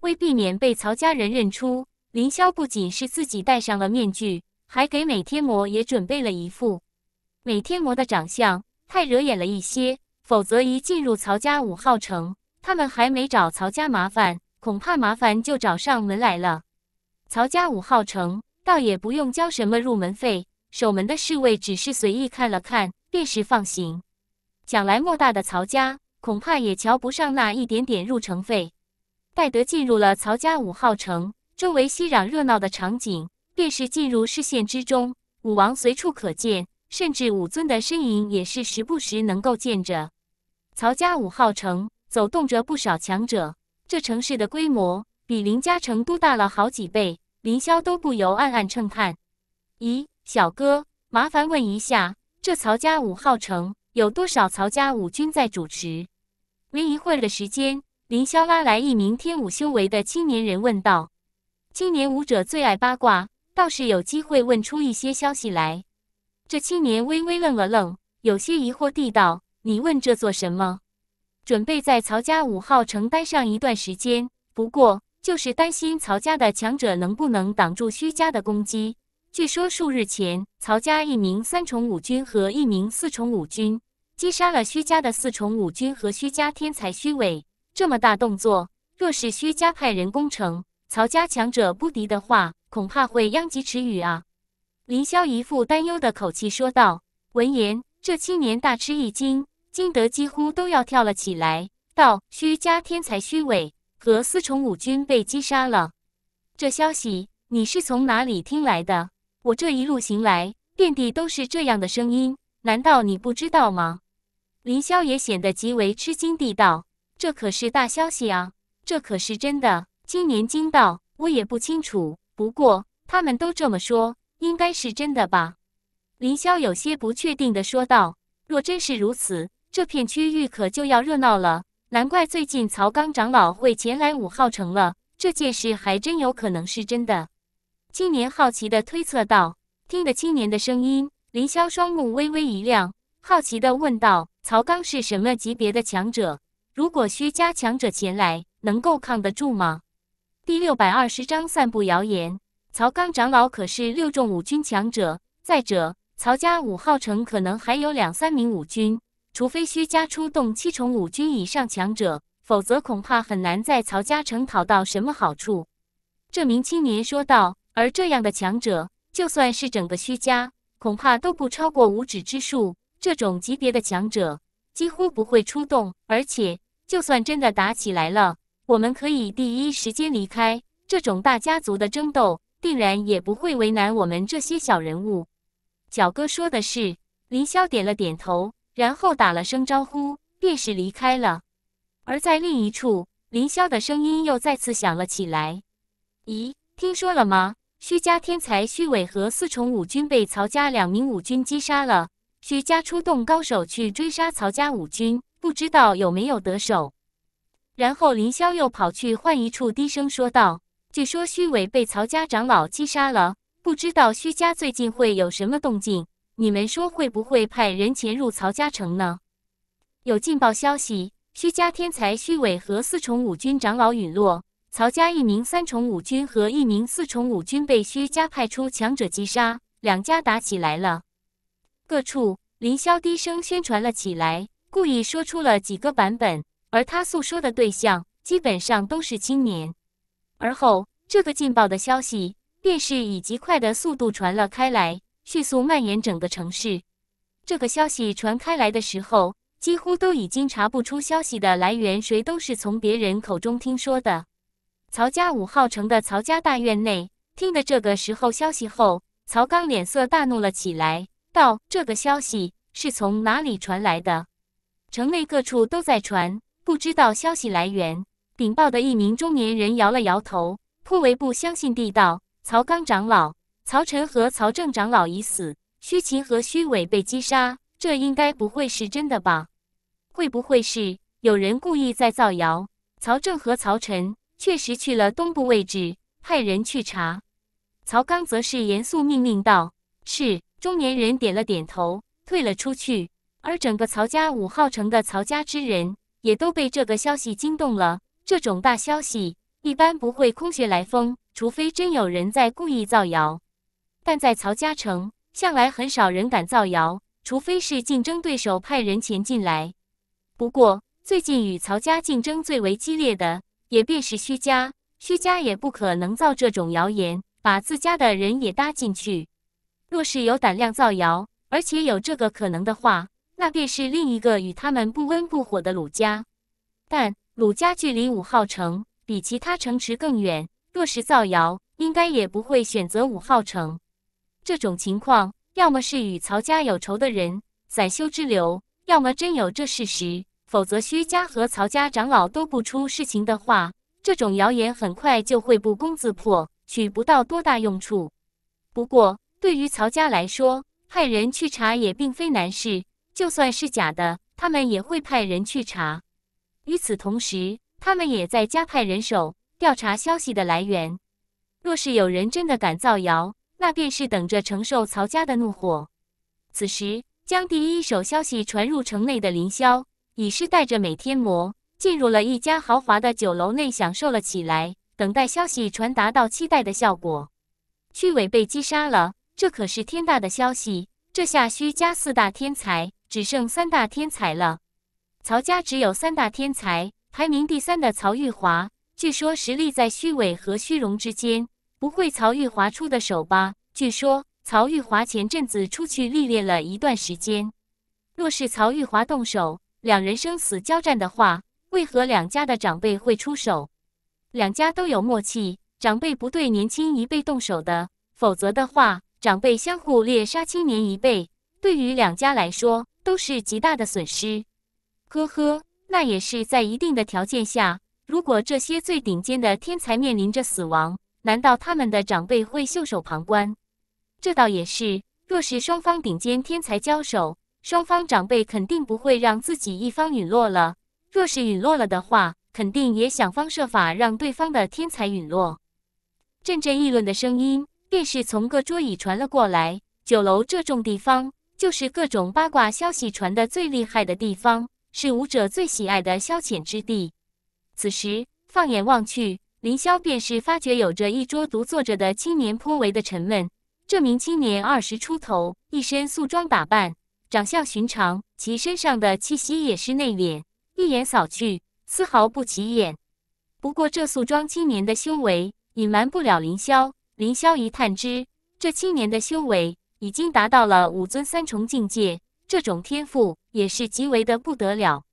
为避免被曹家人认出，凌霄不仅是自己戴上了面具，还给美天魔也准备了一副。美天魔的长相太惹眼了一些，否则一进入曹家五号城，他们还没找曹家麻烦，恐怕麻烦就找上门来了。曹家五号城倒也不用交什么入门费，守门的侍卫只是随意看了看，便是放行。想来莫大的曹家。恐怕也瞧不上那一点点入城费。戴德进入了曹家五号城，周围熙攘热闹的场景便是进入视线之中。武王随处可见，甚至武尊的身影也是时不时能够见着。曹家五号城走动着不少强者，这城市的规模比林家成都大了好几倍，林萧都不由暗暗称叹。咦，小哥，麻烦问一下，这曹家五号城有多少曹家五军在主持？没一会儿的时间，凌霄拉来一名天武修为的青年人，问道：“青年武者最爱八卦，倒是有机会问出一些消息来。”这青年微微愣了愣，有些疑惑地道：“你问这做什么？准备在曹家五号城待上一段时间，不过就是担心曹家的强者能不能挡住虚家的攻击。据说数日前，曹家一名三重五军和一名四重五军。”击杀了薛家的四重五君和薛家天才虚伪。这么大动作，若是薛家派人攻城，曹家强者不敌的话，恐怕会殃及池鱼啊！林萧一副担忧的口气说道。闻言，这青年大吃一惊，惊得几乎都要跳了起来，道：“薛家天才虚伪和四重五君被击杀了，这消息你是从哪里听来的？我这一路行来，遍地都是这样的声音，难道你不知道吗？”林萧也显得极为吃惊地道：“这可是大消息啊！这可是真的。”青年惊道：“我也不清楚，不过他们都这么说，应该是真的吧？”林萧有些不确定地说道：“若真是如此，这片区域可就要热闹了。难怪最近曹刚长老会前来五号城了。这件事还真有可能是真的。”青年好奇地推测道。听着青年的声音，林萧双目微微一亮，好奇地问道。曹刚是什么级别的强者？如果徐家强者前来，能够抗得住吗？第六百二十章散布谣言。曹刚长老可是六重五军强者。再者，曹家五号城可能还有两三名五军。除非徐家出动七重五军以上强者，否则恐怕很难在曹家城讨到什么好处。这名青年说道。而这样的强者，就算是整个徐家，恐怕都不超过五指之数。这种级别的强者几乎不会出动，而且就算真的打起来了，我们可以第一时间离开。这种大家族的争斗，定然也不会为难我们这些小人物。角哥说的是，林霄点了点头，然后打了声招呼，便是离开了。而在另一处，林霄的声音又再次响了起来：“咦，听说了吗？虚家天才虚伟和四重五君被曹家两名五君击杀了。”徐家出动高手去追杀曹家五军，不知道有没有得手。然后林霄又跑去换一处，低声说道：“据说虚伪被曹家长老击杀了，不知道虚家最近会有什么动静？你们说会不会派人潜入曹家城呢？”有劲爆消息：虚家天才虚伪和四重五军长老陨落，曹家一名三重五军和一名四重五军被虚家派出强者击杀，两家打起来了。各处，林霄低声宣传了起来，故意说出了几个版本，而他诉说的对象基本上都是青年。而后，这个劲爆的消息便是以极快的速度传了开来，迅速蔓延整个城市。这个消息传开来的时候，几乎都已经查不出消息的来源，谁都是从别人口中听说的。曹家五号城的曹家大院内，听得这个时候消息后，曹刚脸色大怒了起来。道：“这个消息是从哪里传来的？城内各处都在传，不知道消息来源。”禀报的一名中年人摇了摇头，颇为不相信地道：“曹刚长老、曹晨和曹正长老已死，虚情和虚伪被击杀，这应该不会是真的吧？会不会是有人故意在造谣？”曹正和曹晨确实去了东部位置，派人去查。曹刚则是严肃命令道：“是。”中年人点了点头，退了出去。而整个曹家五号城的曹家之人，也都被这个消息惊动了。这种大消息一般不会空穴来风，除非真有人在故意造谣。但在曹家城，向来很少人敢造谣，除非是竞争对手派人潜进来。不过，最近与曹家竞争最为激烈的，也便是薛家。薛家也不可能造这种谣言，把自家的人也搭进去。若是有胆量造谣，而且有这个可能的话，那便是另一个与他们不温不火的鲁家。但鲁家距离五号城比其他城池更远，若是造谣，应该也不会选择五号城。这种情况，要么是与曹家有仇的人、散修之流，要么真有这事实，否则薛家和曹家长老都不出事情的话，这种谣言很快就会不攻自破，取不到多大用处。不过。对于曹家来说，派人去查也并非难事。就算是假的，他们也会派人去查。与此同时，他们也在加派人手调查消息的来源。若是有人真的敢造谣，那便是等着承受曹家的怒火。此时，将第一手消息传入城内的林霄，已是带着美天魔进入了一家豪华的酒楼内，享受了起来，等待消息传达到期待的效果。曲伟被击杀了。这可是天大的消息！这下虚家四大天才只剩三大天才了。曹家只有三大天才，排名第三的曹玉华，据说实力在虚伪和虚荣之间。不会曹玉华出的手吧？据说曹玉华前阵子出去历练了一段时间。若是曹玉华动手，两人生死交战的话，为何两家的长辈会出手？两家都有默契，长辈不对年轻一辈动手的，否则的话。长辈相互猎杀青年一辈，对于两家来说都是极大的损失。呵呵，那也是在一定的条件下。如果这些最顶尖的天才面临着死亡，难道他们的长辈会袖手旁观？这倒也是。若是双方顶尖天才交手，双方长辈肯定不会让自己一方陨落了。若是陨落了的话，肯定也想方设法让对方的天才陨落。阵阵议论的声音。便是从各桌椅传了过来。酒楼这种地方，就是各种八卦消息传的最厉害的地方，是武者最喜爱的消遣之地。此时放眼望去，凌霄便是发觉有着一桌独坐着的青年，颇为的沉闷。这名青年二十出头，一身素装打扮，长相寻常，其身上的气息也是内敛，一眼扫去，丝毫不起眼。不过这素装青年的修为，隐瞒不了凌霄。凌霄一探知，这七年的修为已经达到了武尊三重境界，这种天赋也是极为的不得了。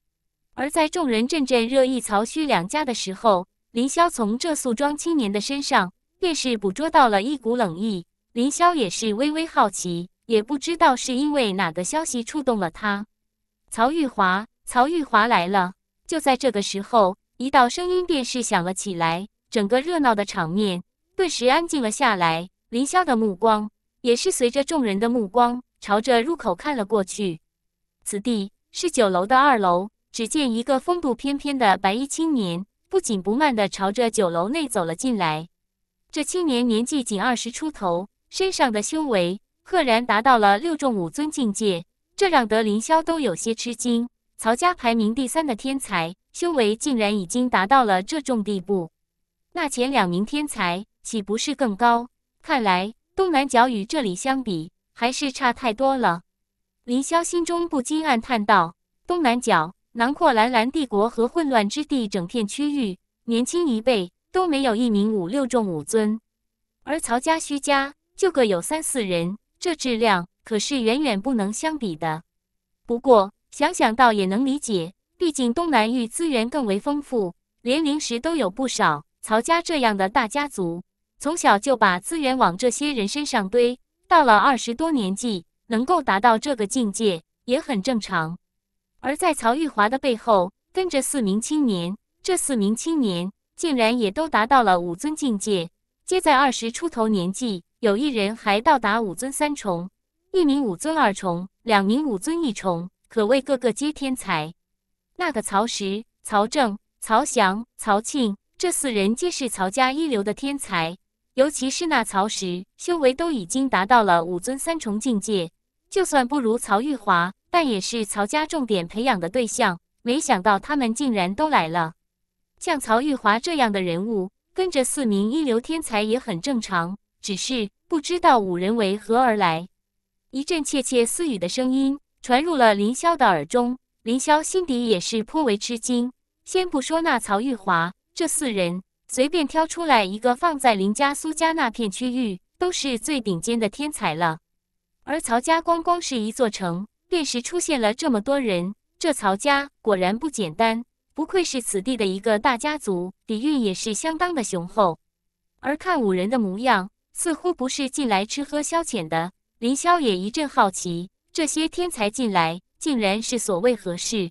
而在众人阵阵热议曹虚两家的时候，凌霄从这素装青年的身上便是捕捉到了一股冷意。凌霄也是微微好奇，也不知道是因为哪个消息触动了他。曹玉华，曹玉华来了！就在这个时候，一道声音便是响了起来，整个热闹的场面。顿时安静了下来，林霄的目光也是随着众人的目光朝着入口看了过去。此地是酒楼的二楼，只见一个风度翩翩的白衣青年不紧不慢地朝着酒楼内走了进来。这青年年纪仅二十出头，身上的修为赫然达到了六重武尊境界，这让得林霄都有些吃惊。曹家排名第三的天才，修为竟然已经达到了这种地步，那前两名天才。岂不是更高？看来东南角与这里相比，还是差太多了。林霄心中不禁暗叹道：“东南角囊括蓝蓝帝国和混乱之地整片区域，年轻一辈都没有一名五六重武尊，而曹家、徐家就各有三四人，这质量可是远远不能相比的。不过想想倒也能理解，毕竟东南域资源更为丰富，连灵石都有不少。曹家这样的大家族。”从小就把资源往这些人身上堆，到了二十多年纪，能够达到这个境界也很正常。而在曹玉华的背后跟着四名青年，这四名青年竟然也都达到了武尊境界，皆在二十出头年纪，有一人还到达武尊三重，一名武尊二重，两名武尊一重，可谓个个皆天才。那个曹石、曹正、曹翔、曹庆这四人皆是曹家一流的天才。尤其是那曹石，修为都已经达到了武尊三重境界，就算不如曹玉华，但也是曹家重点培养的对象。没想到他们竟然都来了。像曹玉华这样的人物，跟着四名一流天才也很正常。只是不知道五人为何而来。一阵窃窃私语的声音传入了林萧的耳中，林萧心底也是颇为吃惊。先不说那曹玉华，这四人。随便挑出来一个，放在林家、苏家那片区域，都是最顶尖的天才了。而曹家光光是一座城，便是出现了这么多人，这曹家果然不简单，不愧是此地的一个大家族，底蕴也是相当的雄厚。而看五人的模样，似乎不是进来吃喝消遣的。林霄也一阵好奇，这些天才进来，竟然是所谓何事？